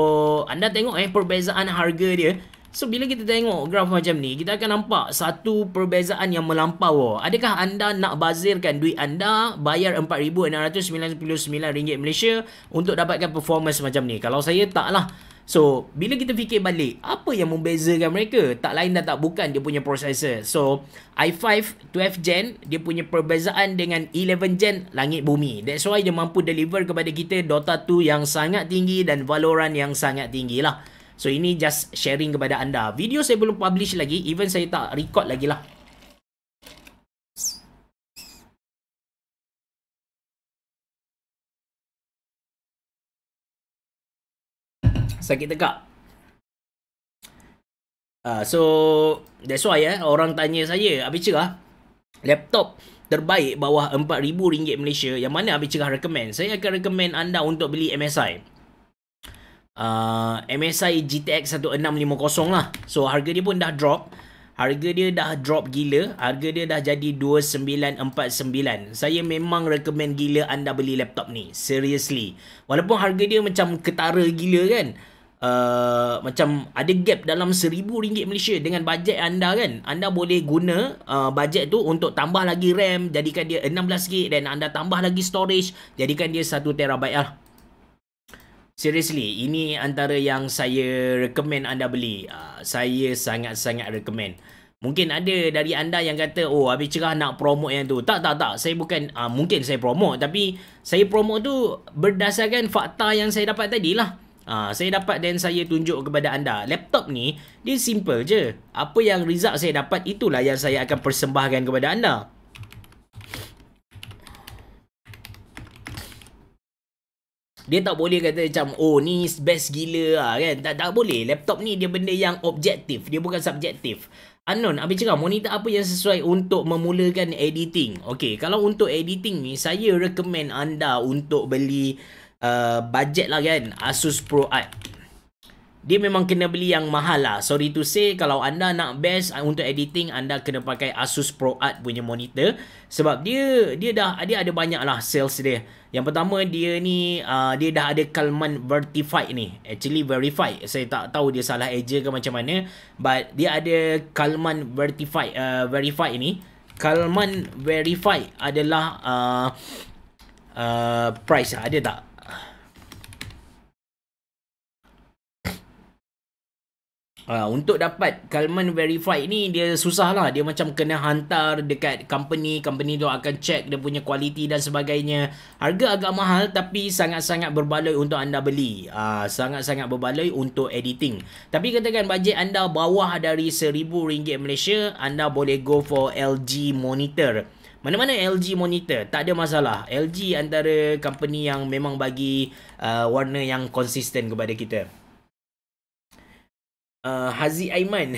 anda tengok eh perbezaan harga dia So bila kita tengok graf macam ni, kita akan nampak satu perbezaan yang melampau. Adakah anda nak bazirkan duit anda bayar RM4,699 Malaysia untuk dapatkan performance macam ni? Kalau saya tak lah. So, bila kita fikir balik, apa yang membezakan mereka? Tak lain dan tak bukan dia punya processor. So, i5 12 gen, dia punya perbezaan dengan 11 gen langit bumi. That's why dia mampu deliver kepada kita Dota 2 yang sangat tinggi dan Valorant yang sangat tinggi lah. So ini just sharing kepada anda. Video saya belum publish lagi. Even saya tak record lagi lah. Sakit tegak. Uh, ah, so that's why eh, orang tanya saya. Habis cerah. Laptop terbaik bawah RM4,000 Malaysia. Yang mana habis cerah recommend? Saya akan recommend anda untuk beli MSI uh, MSI GTX 1650 lah. So harga dia pun dah drop. Harga dia dah drop gila. Harga dia dah jadi 2949. Saya memang recommend gila anda beli laptop ni. Seriously. Walaupun harga dia macam ketara gila kan. Uh, macam ada gap dalam seribu ringgit Malaysia dengan bajet anda kan anda boleh guna uh, bajet tu untuk tambah lagi RAM jadikan dia 16GB dan anda tambah lagi storage jadikan dia 1TB lah Seriously, ini antara yang saya recommend anda beli. Uh, saya sangat-sangat recommend. Mungkin ada dari anda yang kata, oh habis cerah nak promote yang tu. Tak, tak, tak. Saya bukan, uh, mungkin saya promote. Tapi saya promote tu berdasarkan fakta yang saya dapat tadi lah. Uh, ah, saya dapat dan saya tunjuk kepada anda. Laptop ni, dia simple je. Apa yang result saya dapat, itulah yang saya akan persembahkan kepada anda. Dia tak boleh kata macam oh ni best gila lah kan. Tak, tak boleh. Laptop ni dia benda yang objektif. Dia bukan subjektif. Anon, habis cakap monitor apa yang sesuai untuk memulakan editing? Okay, kalau untuk editing ni saya recommend anda untuk beli uh, budget lah kan. Asus Pro ProArt dia memang kena beli yang mahal lah. Sorry to say, kalau anda nak best uh, untuk editing, anda kena pakai Asus Pro Art punya monitor. Sebab dia dia dah dia ada banyak lah sales dia. Yang pertama, dia ni uh, dia dah ada Kalman Vertified ni. Actually, verified. Saya tak tahu dia salah eja ke macam mana. But, dia ada Kalman Vertified, uh, verified ni. Kalman Verified adalah... Uh, uh, price lah. Ada tak? Uh, untuk dapat Kalman Verified ni dia susah lah. Dia macam kena hantar dekat company. Company tu akan check dia punya kualiti dan sebagainya. Harga agak mahal tapi sangat-sangat berbaloi untuk anda beli. Uh, sangat-sangat berbaloi untuk editing. Tapi katakan bajet anda bawah dari seribu ringgit Malaysia. Anda boleh go for LG Monitor. Mana-mana LG monitor, tak ada masalah. LG antara company yang memang bagi uh, warna yang konsisten kepada kita. Eh, Hazi Aiman.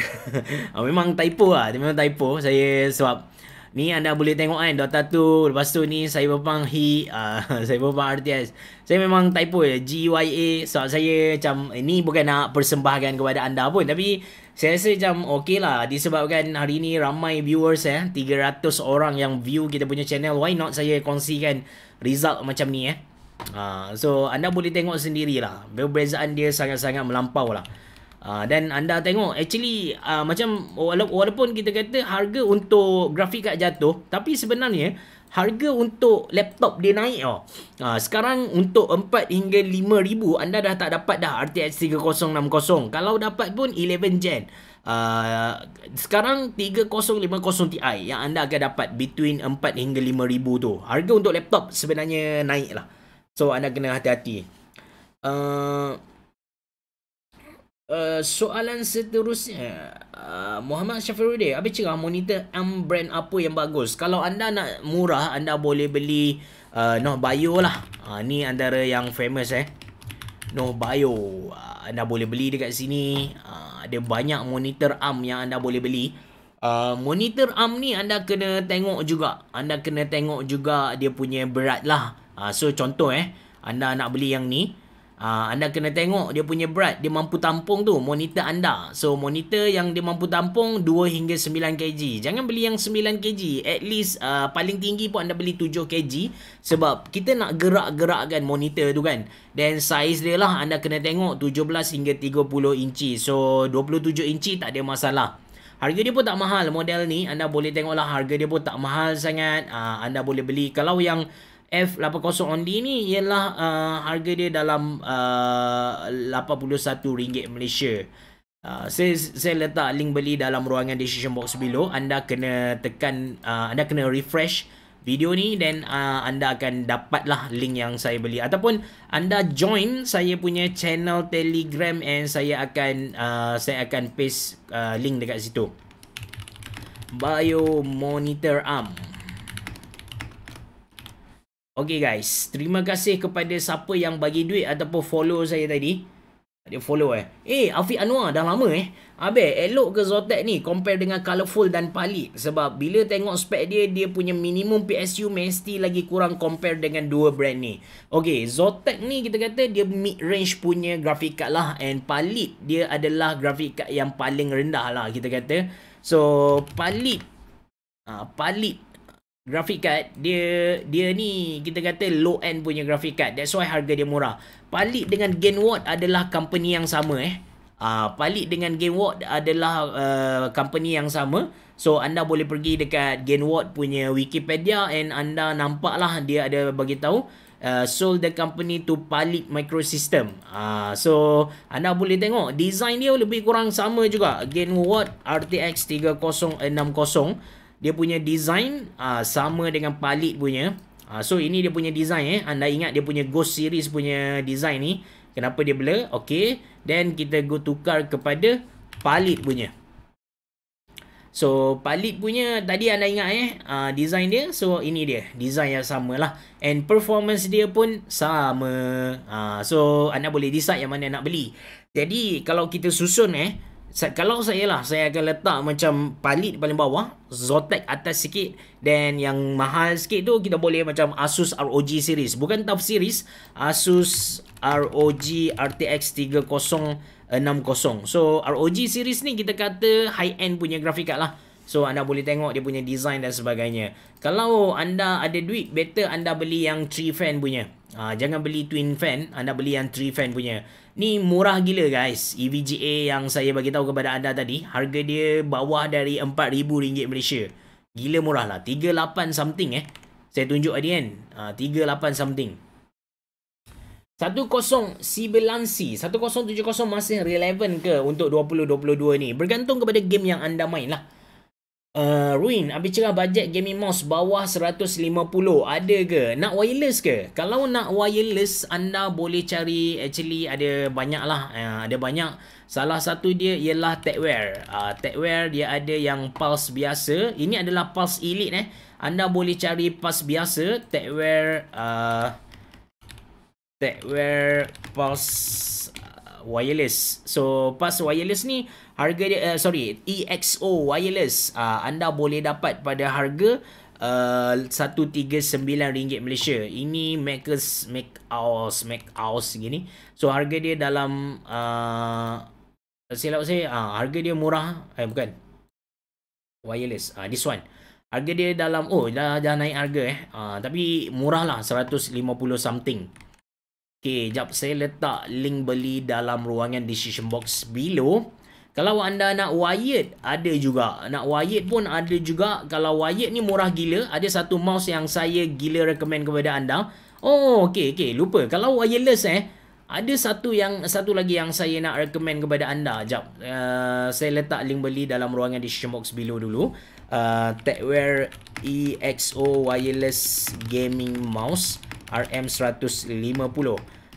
uh, [LAUGHS] memang typo lah. Dia memang typo. Saya sebab ni anda boleh tengok kan Dota 2. Lepas tu ni saya berpang He. Uh, [LAUGHS] ah, saya berpang RTS. Saya memang typo ya. A. Sebab saya macam eh, ni bukan nak persembahkan kepada anda pun. Tapi saya rasa macam okey lah. Disebabkan hari ni ramai viewers eh. 300 orang yang view kita punya channel. Why not saya kongsikan result macam ni eh. Uh, so anda boleh tengok sendirilah. Perbezaan dia sangat-sangat melampau lah. Ah, dan anda tengok actually uh, macam wala- walaupun kita kata harga untuk grafik card jatuh tapi sebenarnya harga untuk laptop dia naik oh. Ha, sekarang untuk 4 hingga 5 ribu anda dah tak dapat dah RTX 3060. Kalau dapat pun 11 gen. Uh, sekarang 3050 Ti yang anda akan dapat between 4 hingga 5 ribu tu. Harga untuk laptop sebenarnya naik lah. So anda kena hati-hati. Uh, Eh, soalan seterusnya uh, Muhammad Syafirudin apa cerah monitor M brand apa yang bagus kalau anda nak murah anda boleh beli uh, Noh Bio lah uh, ni antara yang famous eh Noh Bio uh, anda boleh beli dekat sini uh, ada banyak monitor arm yang anda boleh beli Uh, monitor arm ni anda kena tengok juga Anda kena tengok juga dia punya berat lah uh, So contoh eh Anda nak beli yang ni Ha, anda kena tengok dia punya berat. Dia mampu tampung tu monitor anda. So monitor yang dia mampu tampung 2 hingga 9 kg. Jangan beli yang 9 kg. At least uh, paling tinggi pun anda beli 7 kg. Sebab kita nak gerak-gerakkan monitor tu kan. Dan saiz dia lah anda kena tengok 17 hingga 30 inci. So 27 inci tak ada masalah. Harga dia pun tak mahal model ni. Anda boleh tengoklah harga dia pun tak mahal sangat. Uh, anda boleh beli. Kalau yang... F80 Only ni ialah uh, harga dia dalam uh, RM81 Malaysia. Uh, saya, saya letak link beli dalam ruangan decision box below. Anda kena tekan, uh, anda kena refresh video ni dan uh, anda akan dapatlah link yang saya beli. Ataupun anda join saya punya channel Telegram and saya akan uh, saya akan paste uh, link dekat situ. Bio Monitor Arm. Okay guys, terima kasih kepada siapa yang bagi duit ataupun follow saya tadi. Dia follow eh. Eh, Afiq Anwar dah lama eh. Abe, elok ke Zotac ni compare dengan colourful dan palit? Sebab bila tengok spek dia, dia punya minimum PSU mesti lagi kurang compare dengan dua brand ni. Okay, Zotac ni kita kata dia mid-range punya grafik card lah. And palit dia adalah grafik card yang paling rendah lah kita kata. So, palit. Ah, palit graphic card dia dia ni kita kata low end punya graphic card that's why harga dia murah palit dengan genwatt adalah company yang sama eh ah uh, palit dengan genwatt adalah uh, company yang sama so anda boleh pergi dekat genwatt punya wikipedia and anda nampaklah dia ada bagi tahu Uh, sold the company to Palit Microsystem. Ah uh, so anda boleh tengok design dia lebih kurang sama juga Genwatt RTX 3060 dia punya design uh, sama dengan palit punya. Uh, so ini dia punya design eh. Anda ingat dia punya Ghost series punya design ni. Kenapa dia blur? Okay. Then kita go tukar kepada palit punya. So palit punya tadi anda ingat eh. Uh, design dia. So ini dia. Design yang sama lah. And performance dia pun sama. Uh, so anda boleh decide yang mana nak beli. Jadi kalau kita susun eh kalau saya lah, saya akan letak macam palit paling bawah, Zotac atas sikit dan yang mahal sikit tu kita boleh macam Asus ROG series. Bukan Tough series, Asus ROG RTX 3060. So ROG series ni kita kata high end punya grafik kad lah. So anda boleh tengok dia punya design dan sebagainya. Kalau anda ada duit, better anda beli yang 3 fan punya. Uh, jangan beli twin fan, anda beli yang 3 fan punya. Ni murah gila guys. EVGA yang saya bagi tahu kepada anda tadi, harga dia bawah dari RM4000 Malaysia. Gila murah lah. 38 something eh. Saya tunjuk tadi kan. Ha, 38 something. 10 Sibelansi 1070 masih relevan ke untuk 2022 ni? Bergantung kepada game yang anda main lah. Uh, Ruin, habis cerah bajet gaming mouse bawah 150. Ada ke? Nak wireless ke? Kalau nak wireless, anda boleh cari. Actually, ada banyak lah. Uh, eh, ada banyak. Salah satu dia ialah Techwear. Uh, ah, Techwear, dia ada yang pulse biasa. Ini adalah pulse elite eh. Anda boleh cari pulse biasa. Techwear... Uh, ah, Techwear pulse wireless. So pas wireless ni harga dia uh, sorry EXO wireless uh, anda boleh dapat pada harga uh, eh, RM139 Malaysia. Ini Macus Mac Aus Mac Aus gini. So harga dia dalam uh, ah, silap saya uh, harga dia murah eh bukan wireless uh, this one. Harga dia dalam oh dah dah naik harga eh. Uh, tapi murah lah 150 something. Okay, jap saya letak link beli dalam ruangan decision box below. Kalau anda nak wired, ada juga. Nak wired pun ada juga. Kalau wired ni murah gila, ada satu mouse yang saya gila recommend kepada anda. Oh, okay, okay. Lupa. Kalau wireless eh, ada satu yang satu lagi yang saya nak recommend kepada anda. Jap, uh, saya letak link beli dalam ruangan decision box below dulu. Uh, Techwear EXO Wireless Gaming Mouse. RM150.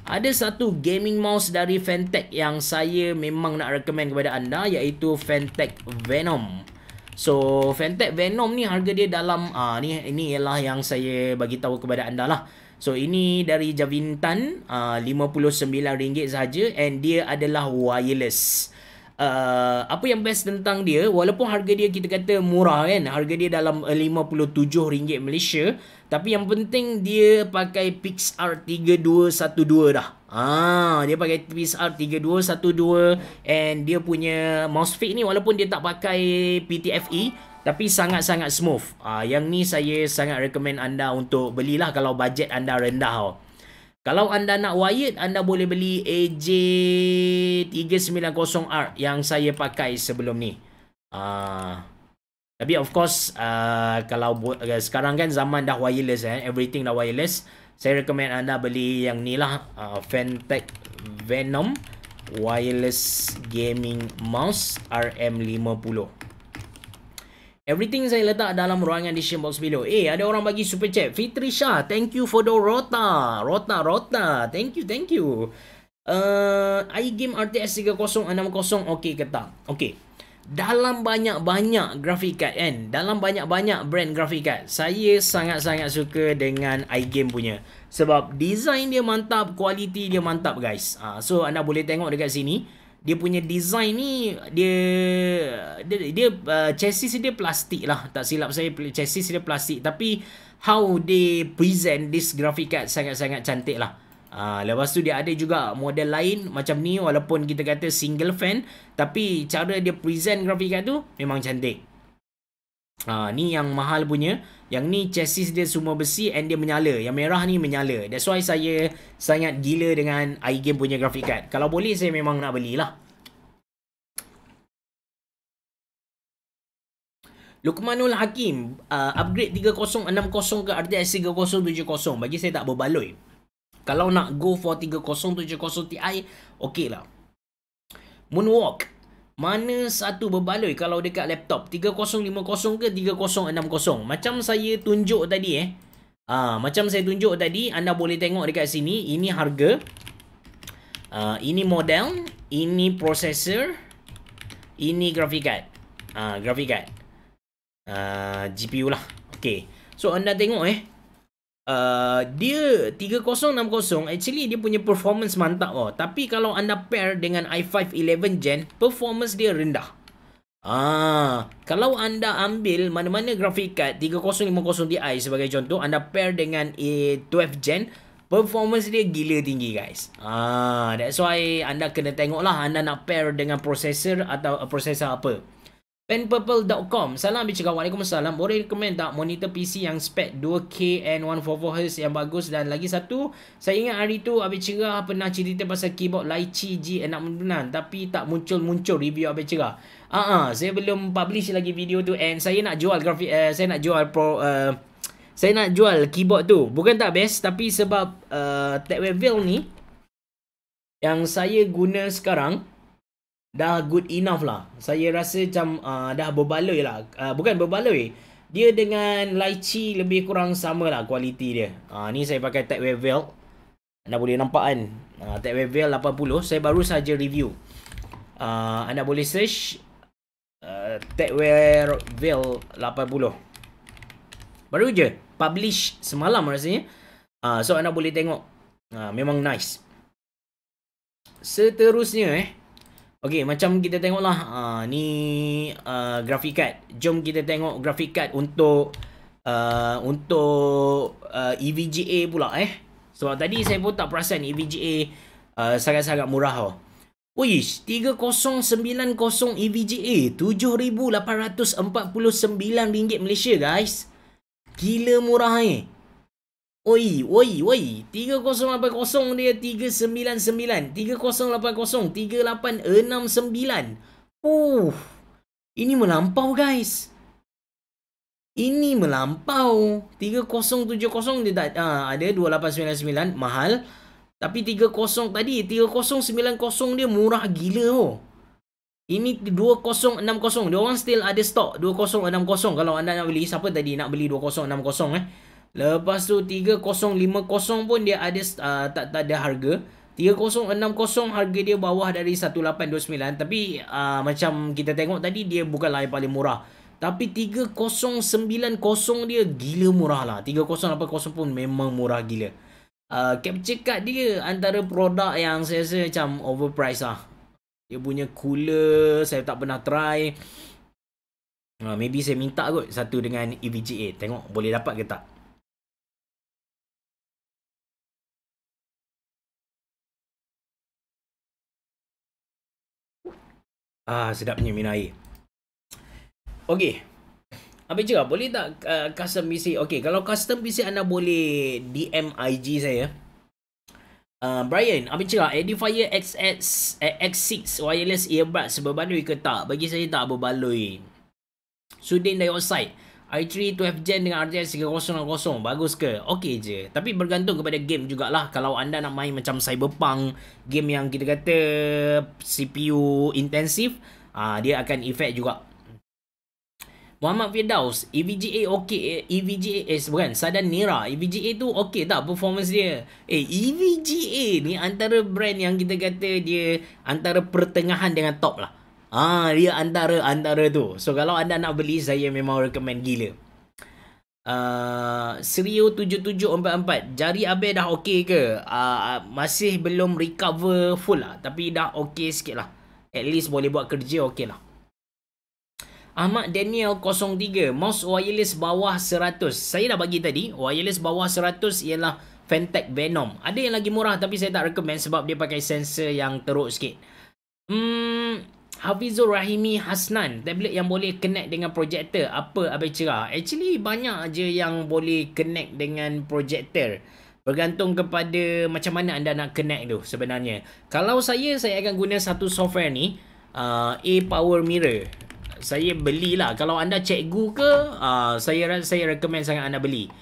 Ada satu gaming mouse dari Fantech yang saya memang nak recommend kepada anda iaitu Fantech Venom. So Fantech Venom ni harga dia dalam ah ni ini ialah yang saya bagi tahu kepada anda lah. So ini dari Javintan RM59 ah, uh, sahaja and dia adalah wireless. Uh, apa yang best tentang dia walaupun harga dia kita kata murah kan harga dia dalam eh, RM57 Malaysia tapi yang penting dia pakai PixR 3212 dah. Ah, dia pakai PixR 3212 and dia punya mouse fit ni walaupun dia tak pakai PTFE tapi sangat-sangat smooth. Ah, yang ni saya sangat recommend anda untuk belilah kalau bajet anda rendah. Oh. Kalau anda nak wired, anda boleh beli AJ390R yang saya pakai sebelum ni. Ah, tapi of course uh, kalau uh, sekarang kan zaman dah wireless eh everything dah wireless. Saya recommend anda beli yang ni lah uh, Fantech Venom Wireless Gaming Mouse RM50. Everything saya letak dalam ruangan di Shimbox below. Eh, ada orang bagi super chat. Fitri Shah, thank you for the rota. Rota, rota. Thank you, thank you. Uh, iGame RTX 3060, okey ke tak? okay dalam banyak-banyak graphic card kan dalam banyak-banyak brand graphic card saya sangat-sangat suka dengan iGame punya sebab design dia mantap kualiti dia mantap guys uh, so anda boleh tengok dekat sini dia punya design ni dia dia, dia uh, chassis dia plastik lah tak silap saya chassis dia plastik tapi how they present this graphic card sangat-sangat cantik lah Ah, lepas tu dia ada juga model lain macam ni walaupun kita kata single fan tapi cara dia present grafika tu memang cantik. Ah, ni yang mahal punya. Yang ni chassis dia semua besi and dia menyala. Yang merah ni menyala. That's why saya sangat gila dengan iGame punya graphic card. Kalau boleh saya memang nak belilah. Lukmanul Hakim, uh, upgrade 3060 ke RTX 3070 bagi saya tak berbaloi. Kalau nak go for 30-70 TI, okey lah. Moonwalk. Mana satu berbaloi kalau dekat laptop? 3050 ke 3060? Macam saya tunjuk tadi eh. Ah, macam saya tunjuk tadi, anda boleh tengok dekat sini. Ini harga. Ah, ini model. Ini processor. Ini graphic card. Ah, graphic card. Ah, GPU lah. Okay. So, anda tengok eh. Uh, dia 3060 actually dia punya performance mantap oh. Tapi kalau anda pair dengan i5 11 gen, performance dia rendah. Ah, kalau anda ambil mana-mana graphic card 3050 Ti sebagai contoh, anda pair dengan i 12 gen, performance dia gila tinggi guys. Ah, that's why anda kena tengok lah anda nak pair dengan processor atau uh, processor apa penpurple.com salam bicara Waalaikumsalam boleh recommend tak monitor PC yang spek 2K and 144Hz yang bagus dan lagi satu saya ingat hari tu Abi Cerah pernah cerita pasal keyboard Laichi G66 tapi tak muncul-muncul review Abi Cerah ah uh-huh, saya belum publish lagi video tu and saya nak jual grafik uh, saya nak jual pro uh, saya nak jual keyboard tu bukan tak best tapi sebab uh, Tech ni yang saya guna sekarang dah good enough lah. Saya rasa macam uh, dah berbaloi lah. Uh, bukan berbaloi. Dia dengan lychee lebih kurang sama lah kualiti dia. Uh, ni saya pakai tag wave veil. Anda boleh nampak kan. Uh, tag wave veil 80. Saya baru saja review. Uh, anda boleh search. Uh, tag wave veil 80. Baru je. Publish semalam rasanya. Uh, so anda boleh tengok. Uh, memang nice. Seterusnya eh. Okey, macam kita tengoklah. Uh, ni uh, grafik card. Jom kita tengok grafik card untuk uh, untuk uh, EVGA pula eh. Sebab tadi saya pun tak perasan EVGA uh, sangat-sangat murah. Oh. Uish, 3090 EVGA. RM7,849 Malaysia guys. Gila murah eh. Oi, oi, oi. 3080 dia 399. 3080 3869. Puh, Ini melampau guys. Ini melampau. 3070 dia tak ah, ada 2899 mahal. Tapi 30 tadi 3090 dia murah gila tu. Oh. Ini 2060. Dia orang still ada stok 2060 kalau anda nak beli. Siapa tadi nak beli 2060 eh? Lepas tu 3050 pun dia ada uh, tak, tak ada harga. 3060 harga dia bawah dari 1829 tapi uh, macam kita tengok tadi dia bukanlah yang paling murah. Tapi 3090 dia gila murah lah. 3080 pun memang murah gila. Uh, capture card dia antara produk yang saya rasa macam overpriced lah. Dia punya cooler, saya tak pernah try. Uh, maybe saya minta kot satu dengan EVGA. Tengok boleh dapat ke tak. Ah, sedapnya minum air. Okey. Apa juga boleh tak uh, custom PC? Okey, kalau custom PC anda boleh DM IG saya. Uh, Brian, apa cakap? Edifier XX, X6 eh, wireless Earbud sebab berbaloi ke tak? Bagi saya tak berbaloi. Sudin dioxide i3 12th gen dengan RTX 3060 bagus ke? Okey je. Tapi bergantung kepada game jugalah. Kalau anda nak main macam Cyberpunk, game yang kita kata CPU intensif, uh, ah, dia akan efek juga. Muhammad Firdaus, EVGA okey, EVGA eh, e eh, bukan, Sadan Nira, EVGA tu okey tak performance dia? Eh, EVGA ni antara brand yang kita kata dia antara pertengahan dengan top lah. Ah, dia antara antara tu. So kalau anda nak beli saya memang recommend gila. Uh, Serio 7744 Jari Abel dah ok ke? Uh, masih belum recover full lah Tapi dah ok sikit lah At least boleh buat kerja ok lah Ahmad Daniel 03 Mouse wireless bawah 100 Saya dah bagi tadi Wireless bawah 100 ialah Fantech Venom Ada yang lagi murah tapi saya tak recommend Sebab dia pakai sensor yang teruk sikit Hmm Hafizur Rahimi Hasnan tablet yang boleh connect dengan projector apa abang cerah actually banyak aje yang boleh connect dengan projector bergantung kepada macam mana anda nak connect tu sebenarnya kalau saya saya akan guna satu software ni uh, A Power Mirror saya belilah kalau anda cikgu ke uh, saya saya recommend sangat anda beli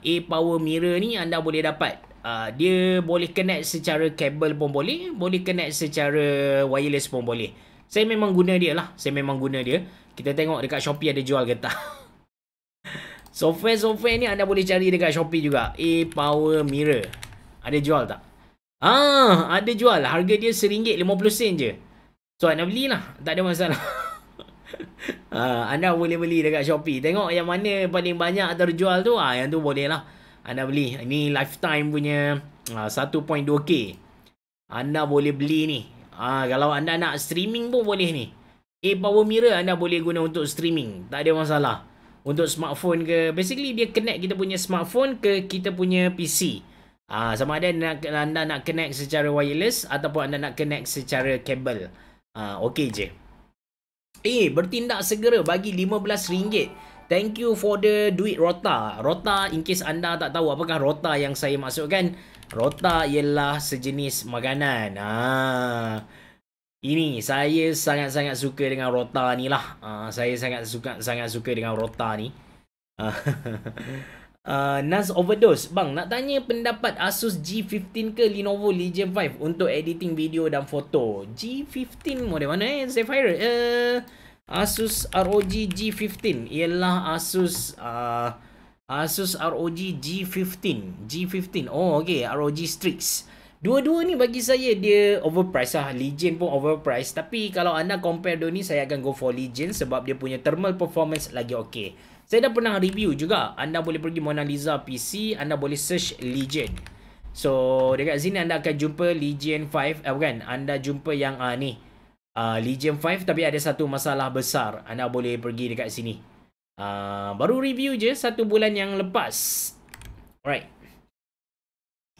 A Power Mirror ni anda boleh dapat Uh, dia boleh connect secara kabel pun boleh Boleh connect secara wireless pun boleh saya memang guna dia lah. Saya memang guna dia. Kita tengok dekat Shopee ada jual ke tak. Software-software [LAUGHS] ni anda boleh cari dekat Shopee juga. A-Power Mirror. Ada jual tak? Ah, ada jual. Harga dia RM1.50 je. So, anda beli lah. Tak ada masalah. [LAUGHS] ah, anda boleh beli dekat Shopee. Tengok yang mana paling banyak terjual tu. Ah, yang tu boleh lah. Anda beli. Ini lifetime punya ah, 1.2K. Anda boleh beli ni. Ha, kalau anda nak streaming pun boleh ni. A eh, power mirror anda boleh guna untuk streaming. Tak ada masalah. Untuk smartphone ke. Basically dia connect kita punya smartphone ke kita punya PC. Ha, sama ada anda nak, anda nak connect secara wireless ataupun anda nak connect secara kabel. Ha, okay je. Eh, bertindak segera bagi RM15. Thank you for the duit rota. Rota in case anda tak tahu apakah rota yang saya maksudkan. Rotak ialah sejenis makanan. Ha. Ini saya sangat-sangat suka dengan rota ni lah. Ha, saya sangat suka sangat suka dengan rota ni. Ha. uh, [LAUGHS] Nas Overdose Bang nak tanya pendapat Asus G15 ke Lenovo Legion 5 Untuk editing video dan foto G15 model mana eh Sapphire uh, eh, Asus ROG G15 Ialah Asus uh, Asus ROG G15. G15. Oh, okay. ROG Strix. Dua-dua ni bagi saya dia overpriced lah. Legion pun overpriced. Tapi kalau anda compare dua ni, saya akan go for Legion sebab dia punya thermal performance lagi okay. Saya dah pernah review juga. Anda boleh pergi Mona Lisa PC. Anda boleh search Legion. So, dekat sini anda akan jumpa Legion 5. Eh, bukan. Anda jumpa yang uh, ni. Uh, Legion 5 tapi ada satu masalah besar. Anda boleh pergi dekat sini. Uh, baru review je satu bulan yang lepas. Alright.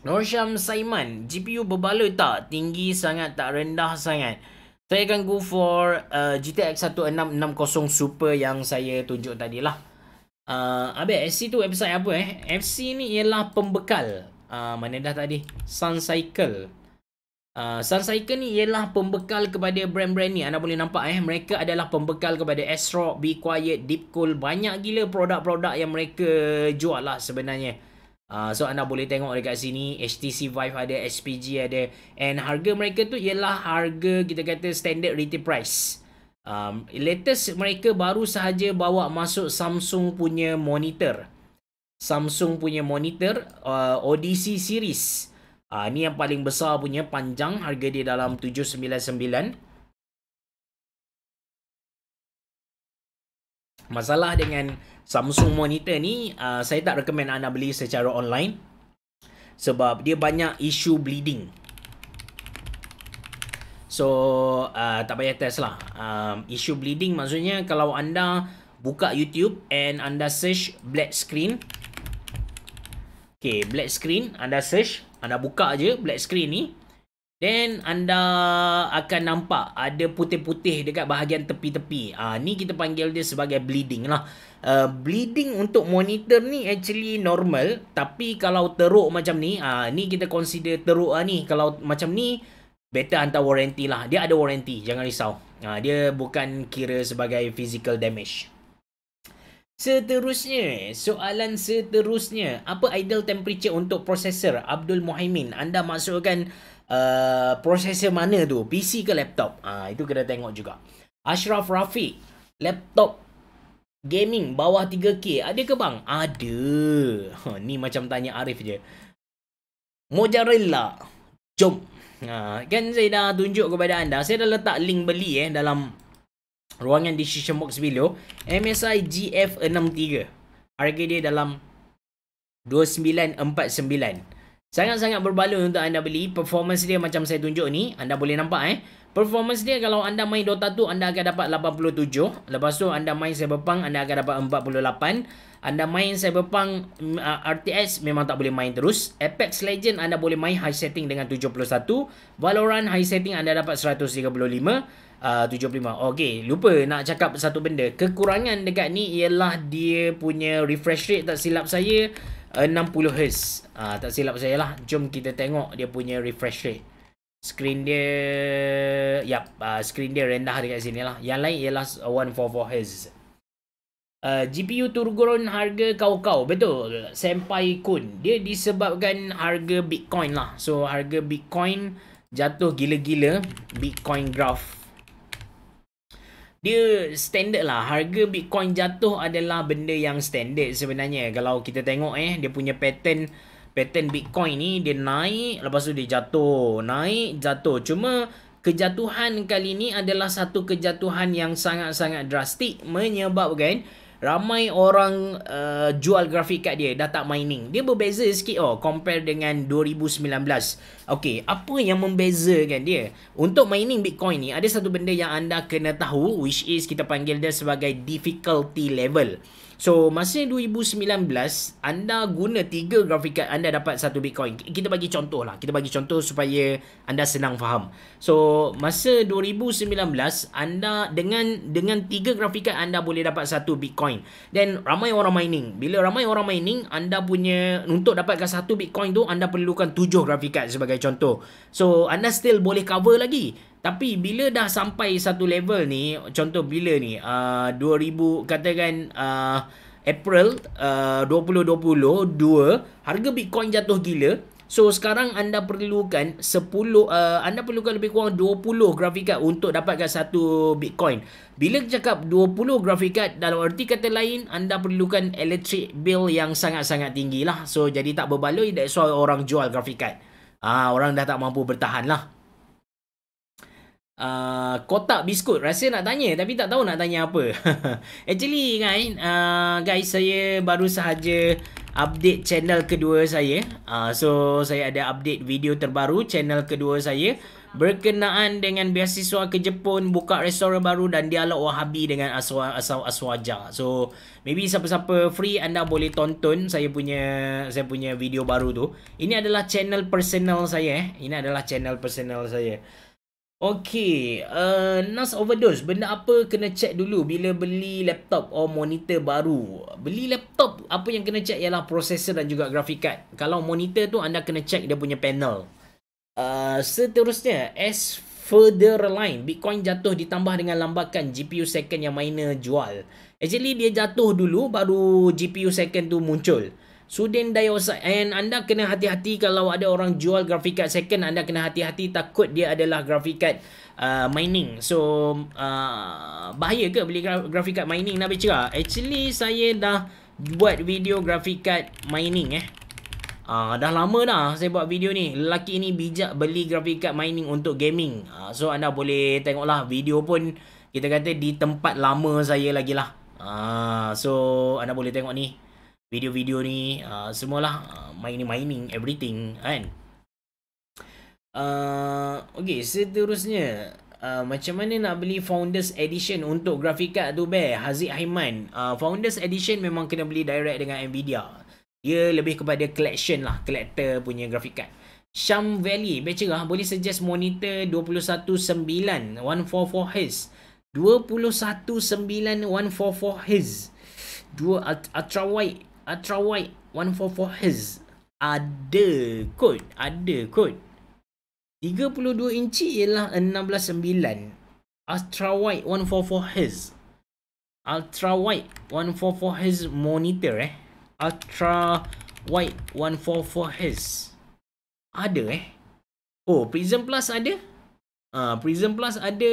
Norsham Saiman. GPU berbaloi tak? Tinggi sangat tak rendah sangat. Saya akan go for uh, GTX 1660 Super yang saya tunjuk tadi lah. Uh, ah, abis FC tu website apa eh? FC ni ialah pembekal. Uh, mana dah tadi? Sun Cycle. Ah, Sun Cycle ni ialah pembekal kepada brand-brand ni. Anda boleh nampak eh. Mereka adalah pembekal kepada Astro, Be Quiet, Deep Cool. Banyak gila produk-produk yang mereka jual lah sebenarnya. Uh, so anda boleh tengok dekat sini HTC Vive ada, SPG ada And harga mereka tu ialah harga kita kata standard retail price um, Latest mereka baru sahaja bawa masuk Samsung punya monitor Samsung punya monitor uh, Odyssey series Ah ha, ni yang paling besar punya panjang harga dia dalam 799. Masalah dengan Samsung monitor ni uh, saya tak rekomen anda beli secara online sebab dia banyak isu bleeding. So uh, tak payah test lah. Um isu bleeding maksudnya kalau anda buka YouTube and anda search black screen Okay, black screen, anda search anda buka je black screen ni. Then anda akan nampak ada putih-putih dekat bahagian tepi-tepi. Ah ni kita panggil dia sebagai bleeding lah. Uh, bleeding untuk monitor ni actually normal tapi kalau teruk macam ni ah uh, ni kita consider teruk lah ni kalau macam ni better hantar warranty lah dia ada warranty jangan risau uh, dia bukan kira sebagai physical damage Seterusnya, soalan seterusnya, apa ideal temperature untuk processor Abdul Muhaimin? Anda masukkan uh, processor mana tu? PC ke laptop? Ah, itu kena tengok juga. Ashraf Rafiq, laptop gaming bawah 3K, ada ke bang? Ada. Ha, ni macam tanya Arif je. Mojarella, jom. Ha, kan saya dah tunjuk kepada anda, saya dah letak link beli eh dalam ruangan decision box below MSI GF63 harga dia dalam 2949 sangat-sangat berbaloi untuk anda beli performance dia macam saya tunjuk ni anda boleh nampak eh performance dia kalau anda main Dota 2 anda akan dapat 87 lepas tu anda main Cyberpunk anda akan dapat 48 anda main Cyberpunk mm, uh, RTS memang tak boleh main terus. Apex Legend anda boleh main high setting dengan 71. Valorant high setting anda dapat 135. Uh, 75 Okay Lupa nak cakap satu benda Kekurangan dekat ni Ialah dia punya refresh rate Tak silap saya 60Hz uh, ah, Tak silap saya lah Jom kita tengok Dia punya refresh rate Screen dia Yap uh, ah, Screen dia rendah dekat sini lah Yang lain ialah 144Hz uh, GPU turun harga kau-kau betul sampai kun dia disebabkan harga Bitcoin lah so harga Bitcoin jatuh gila-gila Bitcoin graph dia standard lah harga Bitcoin jatuh adalah benda yang standard sebenarnya kalau kita tengok eh dia punya pattern pattern Bitcoin ni dia naik lepas tu dia jatuh naik jatuh cuma kejatuhan kali ni adalah satu kejatuhan yang sangat-sangat drastik menyebabkan ramai orang uh, jual grafik kad dia data mining. Dia berbeza sikit oh compare dengan 2019. Okey, apa yang membezakan dia? Untuk mining Bitcoin ni ada satu benda yang anda kena tahu which is kita panggil dia sebagai difficulty level. So masa 2019 anda guna tiga grafik card anda dapat satu Bitcoin. Kita bagi contoh lah. Kita bagi contoh supaya anda senang faham. So masa 2019 anda dengan dengan tiga grafik card anda boleh dapat satu Bitcoin. Then ramai orang mining. Bila ramai orang mining anda punya untuk dapatkan satu Bitcoin tu anda perlukan tujuh grafik card sebagai contoh. So anda still boleh cover lagi. Tapi bila dah sampai satu level ni, contoh bila ni, uh, ah, 2000 katakan uh, April ah, uh, 2022, harga Bitcoin jatuh gila. So sekarang anda perlukan 10 uh, anda perlukan lebih kurang 20 graphic card untuk dapatkan satu Bitcoin. Bila cakap 20 graphic card dalam erti kata lain anda perlukan electric bill yang sangat-sangat tinggilah. So jadi tak berbaloi that's why orang jual graphic card. Ah uh, orang dah tak mampu bertahan lah uh, kotak biskut. Rasa nak tanya tapi tak tahu nak tanya apa. [LAUGHS] Actually guys, uh, guys saya baru sahaja update channel kedua saya. Uh, so saya ada update video terbaru channel kedua saya berkenaan dengan beasiswa ke Jepun, buka restoran baru dan dialog Wahabi dengan Aswa Asaw Aswaja. So maybe siapa-siapa free anda boleh tonton saya punya saya punya video baru tu. Ini adalah channel personal saya eh. Ini adalah channel personal saya. Okay, uh, NAS overdose, benda apa kena check dulu bila beli laptop or monitor baru? Beli laptop, apa yang kena check ialah processor dan juga graphic card. Kalau monitor tu, anda kena check dia punya panel. Uh, seterusnya, as further line, Bitcoin jatuh ditambah dengan lambakan GPU second yang miner jual. Actually, dia jatuh dulu baru GPU second tu muncul. Sudin daya usaha. And anda kena hati-hati kalau ada orang jual graphic card second. Anda kena hati-hati takut dia adalah graphic card uh, mining. So, uh, bahaya ke beli graphic card mining? Nak bicara. Actually, saya dah buat video graphic card mining eh. Uh, dah lama dah saya buat video ni. Lelaki ni bijak beli graphic card mining untuk gaming. Uh, so, anda boleh tengoklah video pun kita kata di tempat lama saya lagi lah. Uh, so, anda boleh tengok ni video-video ni uh, semualah uh, mining mining everything kan uh, okey seterusnya uh, macam mana nak beli founders edition untuk graphic card tu be Haziq Haiman uh, founders edition memang kena beli direct dengan Nvidia dia lebih kepada collection lah collector punya graphic card Sham Valley Becerah boleh suggest monitor 219 144Hz 219 144Hz 2 ultra wide Ultra White 144 Hz ada kot, ada kot. 32 inci ialah 169. Ultra White 144 Hz. Ultra White 144 Hz monitor eh. Ultra White 144 Hz. Ada eh. Oh, Prism Plus ada. Uh, Prism Plus ada.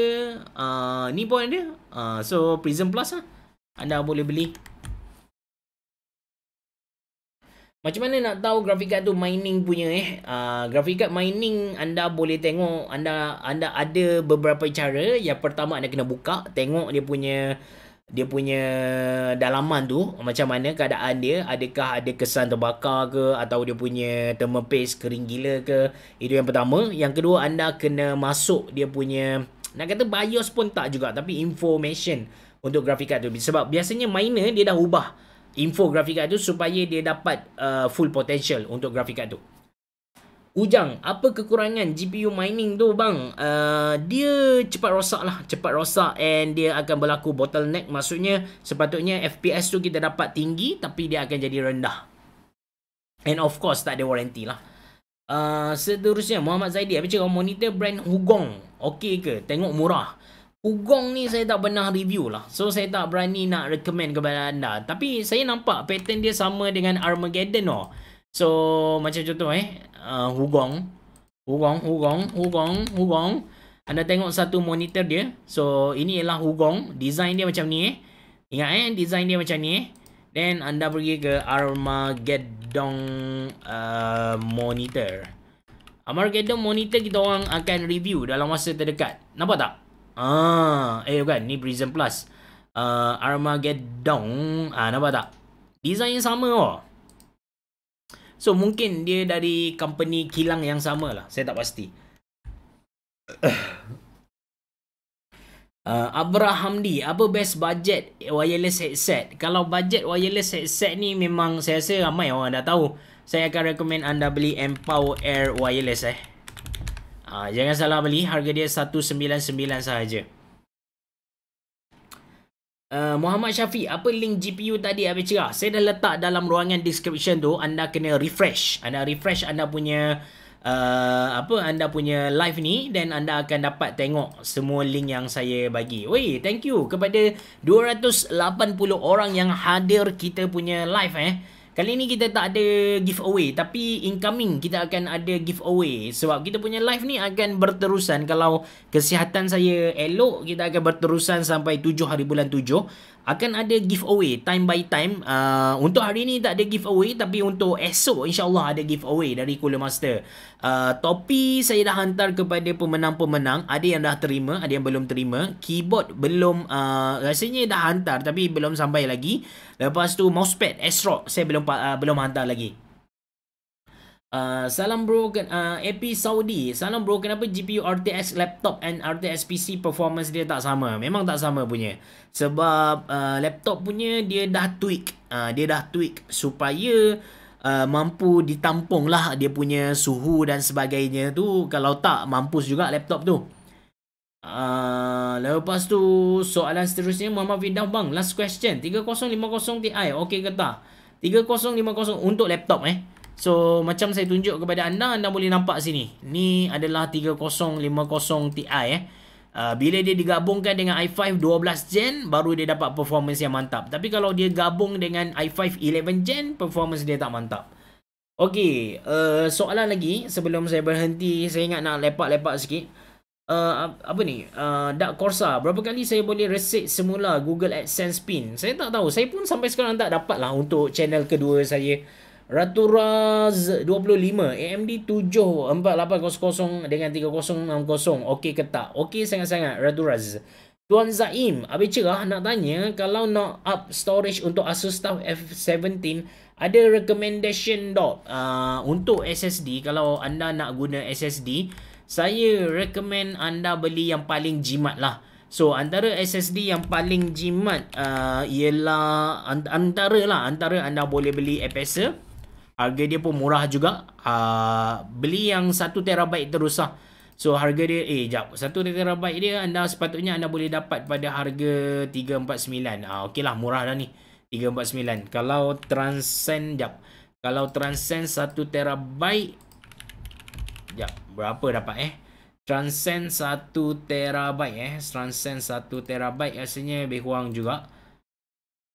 Uh, ni pun ada. Uh, so, Prism Plus lah. Anda boleh beli. Macam mana nak tahu graphic card tu mining punya eh? Uh, graphic card mining anda boleh tengok anda anda ada beberapa cara. Yang pertama anda kena buka, tengok dia punya dia punya dalaman tu macam mana keadaan dia adakah ada kesan terbakar ke atau dia punya thermal paste kering gila ke itu yang pertama yang kedua anda kena masuk dia punya nak kata bios pun tak juga tapi information untuk grafik card tu sebab biasanya miner dia dah ubah info grafik tu supaya dia dapat uh, full potential untuk grafik tu. Ujang, apa kekurangan GPU mining tu bang? Uh, dia cepat rosak lah. Cepat rosak and dia akan berlaku bottleneck. Maksudnya sepatutnya FPS tu kita dapat tinggi tapi dia akan jadi rendah. And of course tak ada warranty lah. Uh, seterusnya, Muhammad Zaidi. Apa cakap monitor brand Hugong? Okey ke? Tengok murah. Ugong ni saya tak pernah review lah. So, saya tak berani nak recommend kepada anda. Tapi, saya nampak pattern dia sama dengan Armageddon oh. So, macam contoh eh. Uh, Ugong. Ugong, Ugong, Ugong, Ugong. Anda tengok satu monitor dia. So, ini ialah Ugong. Design dia macam ni eh. Ingat eh, design dia macam ni eh. Then, anda pergi ke Armageddon uh, monitor. Armageddon monitor kita orang akan review dalam masa terdekat. Nampak tak? Ah, eh bukan, ni Prism Plus. Uh, Armageddon. Ah, nampak tak? Design yang sama oh. So, mungkin dia dari company kilang yang sama lah. Saya tak pasti. Uh, [SIGHS] ah, Abrahamdi, apa best budget wireless headset? Kalau budget wireless headset ni memang saya rasa ramai orang dah tahu. Saya akan recommend anda beli Empower Air Wireless eh. Ah jangan salah beli harga dia 199 sahaja. Uh, Muhammad Syafiq, apa link GPU tadi Abi Cerah? Saya dah letak dalam ruangan description tu, anda kena refresh. Anda refresh anda punya uh, apa anda punya live ni dan anda akan dapat tengok semua link yang saya bagi. Woi, thank you kepada 280 orang yang hadir kita punya live eh. Kali ni kita tak ada giveaway tapi incoming kita akan ada giveaway sebab kita punya live ni akan berterusan kalau kesihatan saya elok kita akan berterusan sampai 7 hari bulan 7 akan ada giveaway time by time uh, untuk hari ni tak ada giveaway tapi untuk esok insyaallah ada giveaway dari Cooler Master uh, topi saya dah hantar kepada pemenang-pemenang ada yang dah terima ada yang belum terima keyboard belum uh, rasanya dah hantar tapi belum sampai lagi lepas tu mousepad Astro saya belum uh, belum hantar lagi Uh, salam bro, uh, ah, AP Saudi. Salam bro, kenapa GPU RTX laptop and RTX PC performance dia tak sama? Memang tak sama punya. Sebab uh, laptop punya dia dah tweak. Uh, dia dah tweak supaya uh, mampu ditampung lah dia punya suhu dan sebagainya tu. Kalau tak, mampus juga laptop tu. Uh, lepas tu soalan seterusnya Muhammad Fidaw bang last question 3050 Ti okey ke tak 3050 untuk laptop eh So macam saya tunjuk kepada anda Anda boleh nampak sini Ni adalah 3050 Ti eh Uh, bila dia digabungkan dengan i5 12 gen baru dia dapat performance yang mantap. Tapi kalau dia gabung dengan i5 11 gen performance dia tak mantap. Okey, uh, soalan lagi sebelum saya berhenti, saya ingat nak lepak-lepak sikit. Uh, apa ni? Uh, Dark Corsa, berapa kali saya boleh reset semula Google AdSense pin? Saya tak tahu. Saya pun sampai sekarang tak dapat lah untuk channel kedua saya. Ratu Raz 25 AMD 74800 dengan 3060 okey ke tak? Okey sangat-sangat Ratu Raz. Tuan Zaim, habis cerah nak tanya kalau nak up storage untuk Asus TUF F17 ada recommendation dot uh, ah, untuk SSD kalau anda nak guna SSD saya recommend anda beli yang paling jimat lah. So antara SSD yang paling jimat uh, ialah antara lah antara anda boleh beli Apacer Harga dia pun murah juga. Uh, beli yang 1 terabyte terus lah. So harga dia eh jap 1 terabyte dia anda sepatutnya anda boleh dapat pada harga 349. Ah uh, okeylah murah dah ni. 349. Kalau Transcend jap. Kalau Transcend 1 terabyte jap berapa dapat eh? Transcend 1 terabyte eh. Transcend 1 terabyte rasanya lebih kurang juga.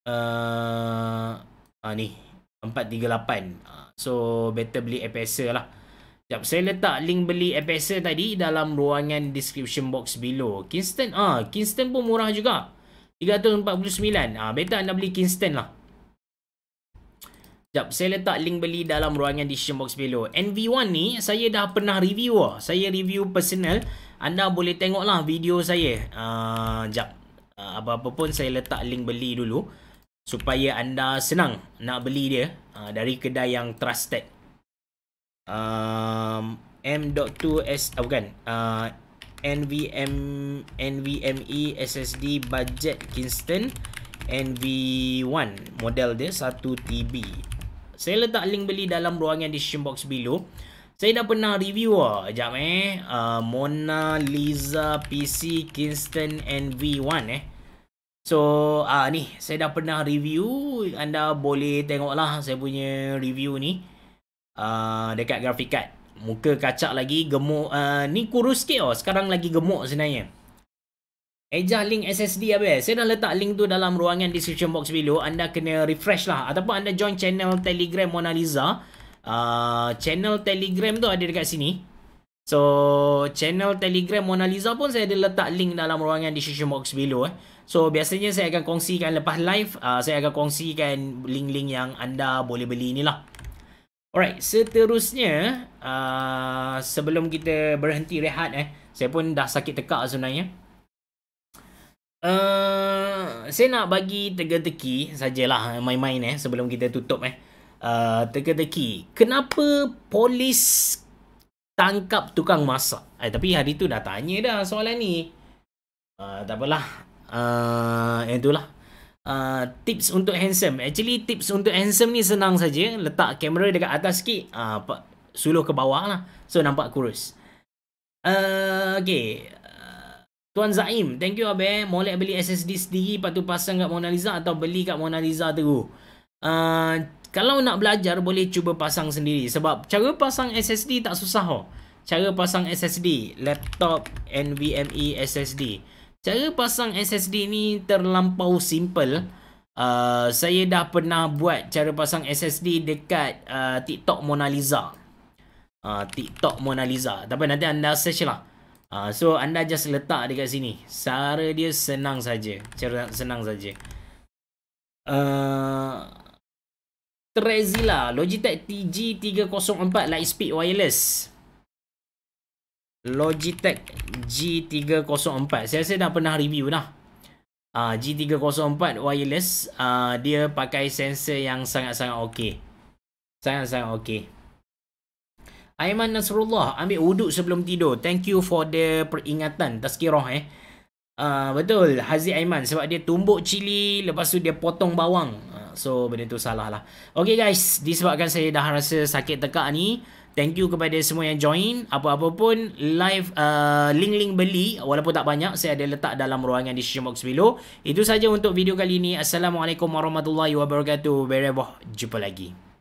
Uh, ah ni 438. Ah, so better beli Apexer lah. Jap saya letak link beli Apexer tadi dalam ruangan description box below. Kingston ah Kingston pun murah juga. 349. Ah better anda beli Kingston lah. Jap saya letak link beli dalam ruangan description box below. NV1 ni saya dah pernah review lah. Saya review personal. Anda boleh tengok lah video saya. Ah, ah, Apa-apa pun saya letak link beli dulu supaya anda senang nak beli dia uh, dari kedai yang trusted. Um, M.2S ah, bukan uh, ah, NVM NVMe SSD budget Kingston NV1 model dia 1TB. Saya letak link beli dalam ruangan di Shimbox below. Saya dah pernah review ah. Jap eh. Uh, Mona Lisa PC Kingston NV1 eh. So uh, ni saya dah pernah review Anda boleh tengoklah. saya punya review ni uh, Dekat grafik card Muka kacak lagi gemuk uh, Ni kurus sikit oh. sekarang lagi gemuk sebenarnya Eja link SSD apa ya? Saya dah letak link tu dalam ruangan description box below. Anda kena refresh lah. Ataupun anda join channel Telegram Mona Lisa. Uh, channel Telegram tu ada dekat sini. So, channel Telegram Mona Lisa pun saya ada letak link dalam ruangan description box below. Eh. So biasanya saya akan kongsikan lepas live, uh, saya akan kongsikan link-link yang anda boleh beli ni lah. Alright, seterusnya, uh, sebelum kita berhenti rehat eh, saya pun dah sakit tekak sebenarnya. Uh, saya nak bagi tegak teki sajalah eh, main-main eh sebelum kita tutup eh. Uh, teka-teki, kenapa polis tangkap tukang masak? Eh, tapi hari tu dah tanya dah soalan ni. Uh, tak apalah, Ah, yang itulah. Uh, tips untuk handsome. Actually tips untuk handsome ni senang saja. Letak kamera dekat atas sikit. Uh, suluh ke bawah lah. So nampak kurus. Uh, okay. Tuan Zaim. Thank you Abel. Boleh beli SSD sendiri. Lepas tu pasang kat Mona Lisa. Atau beli kat Mona Lisa tu. Uh, kalau nak belajar. Boleh cuba pasang sendiri. Sebab cara pasang SSD tak susah. Oh. Cara pasang SSD. Laptop NVMe SSD. Cara pasang SSD ni terlampau simple. Uh, saya dah pernah buat cara pasang SSD dekat uh, TikTok Mona Lisa. Uh, TikTok Mona Lisa. Tapi nanti anda search lah. Uh, so anda just letak dekat sini. Cara dia senang saja. Cara senang saja. Uh, Trezilla Logitech TG304 Lightspeed Wireless Logitech G304. Saya rasa dah pernah review dah. Uh, ah, G304 wireless. Uh, dia pakai sensor yang sangat-sangat okey. Sangat-sangat okey. Aiman Nasrullah, ambil wuduk sebelum tidur. Thank you for the peringatan. Tazkirah eh. Uh, betul, Haziz Aiman sebab dia tumbuk cili lepas tu dia potong bawang. Uh, so benda tu salah lah. Okay guys, disebabkan saya dah rasa sakit tekak ni, Thank you kepada semua yang join. Apa-apa pun live uh, link-link uh, beli walaupun tak banyak saya ada letak dalam ruangan di description box Itu saja untuk video kali ini. Assalamualaikum warahmatullahi wabarakatuh. Berebah. Jumpa lagi.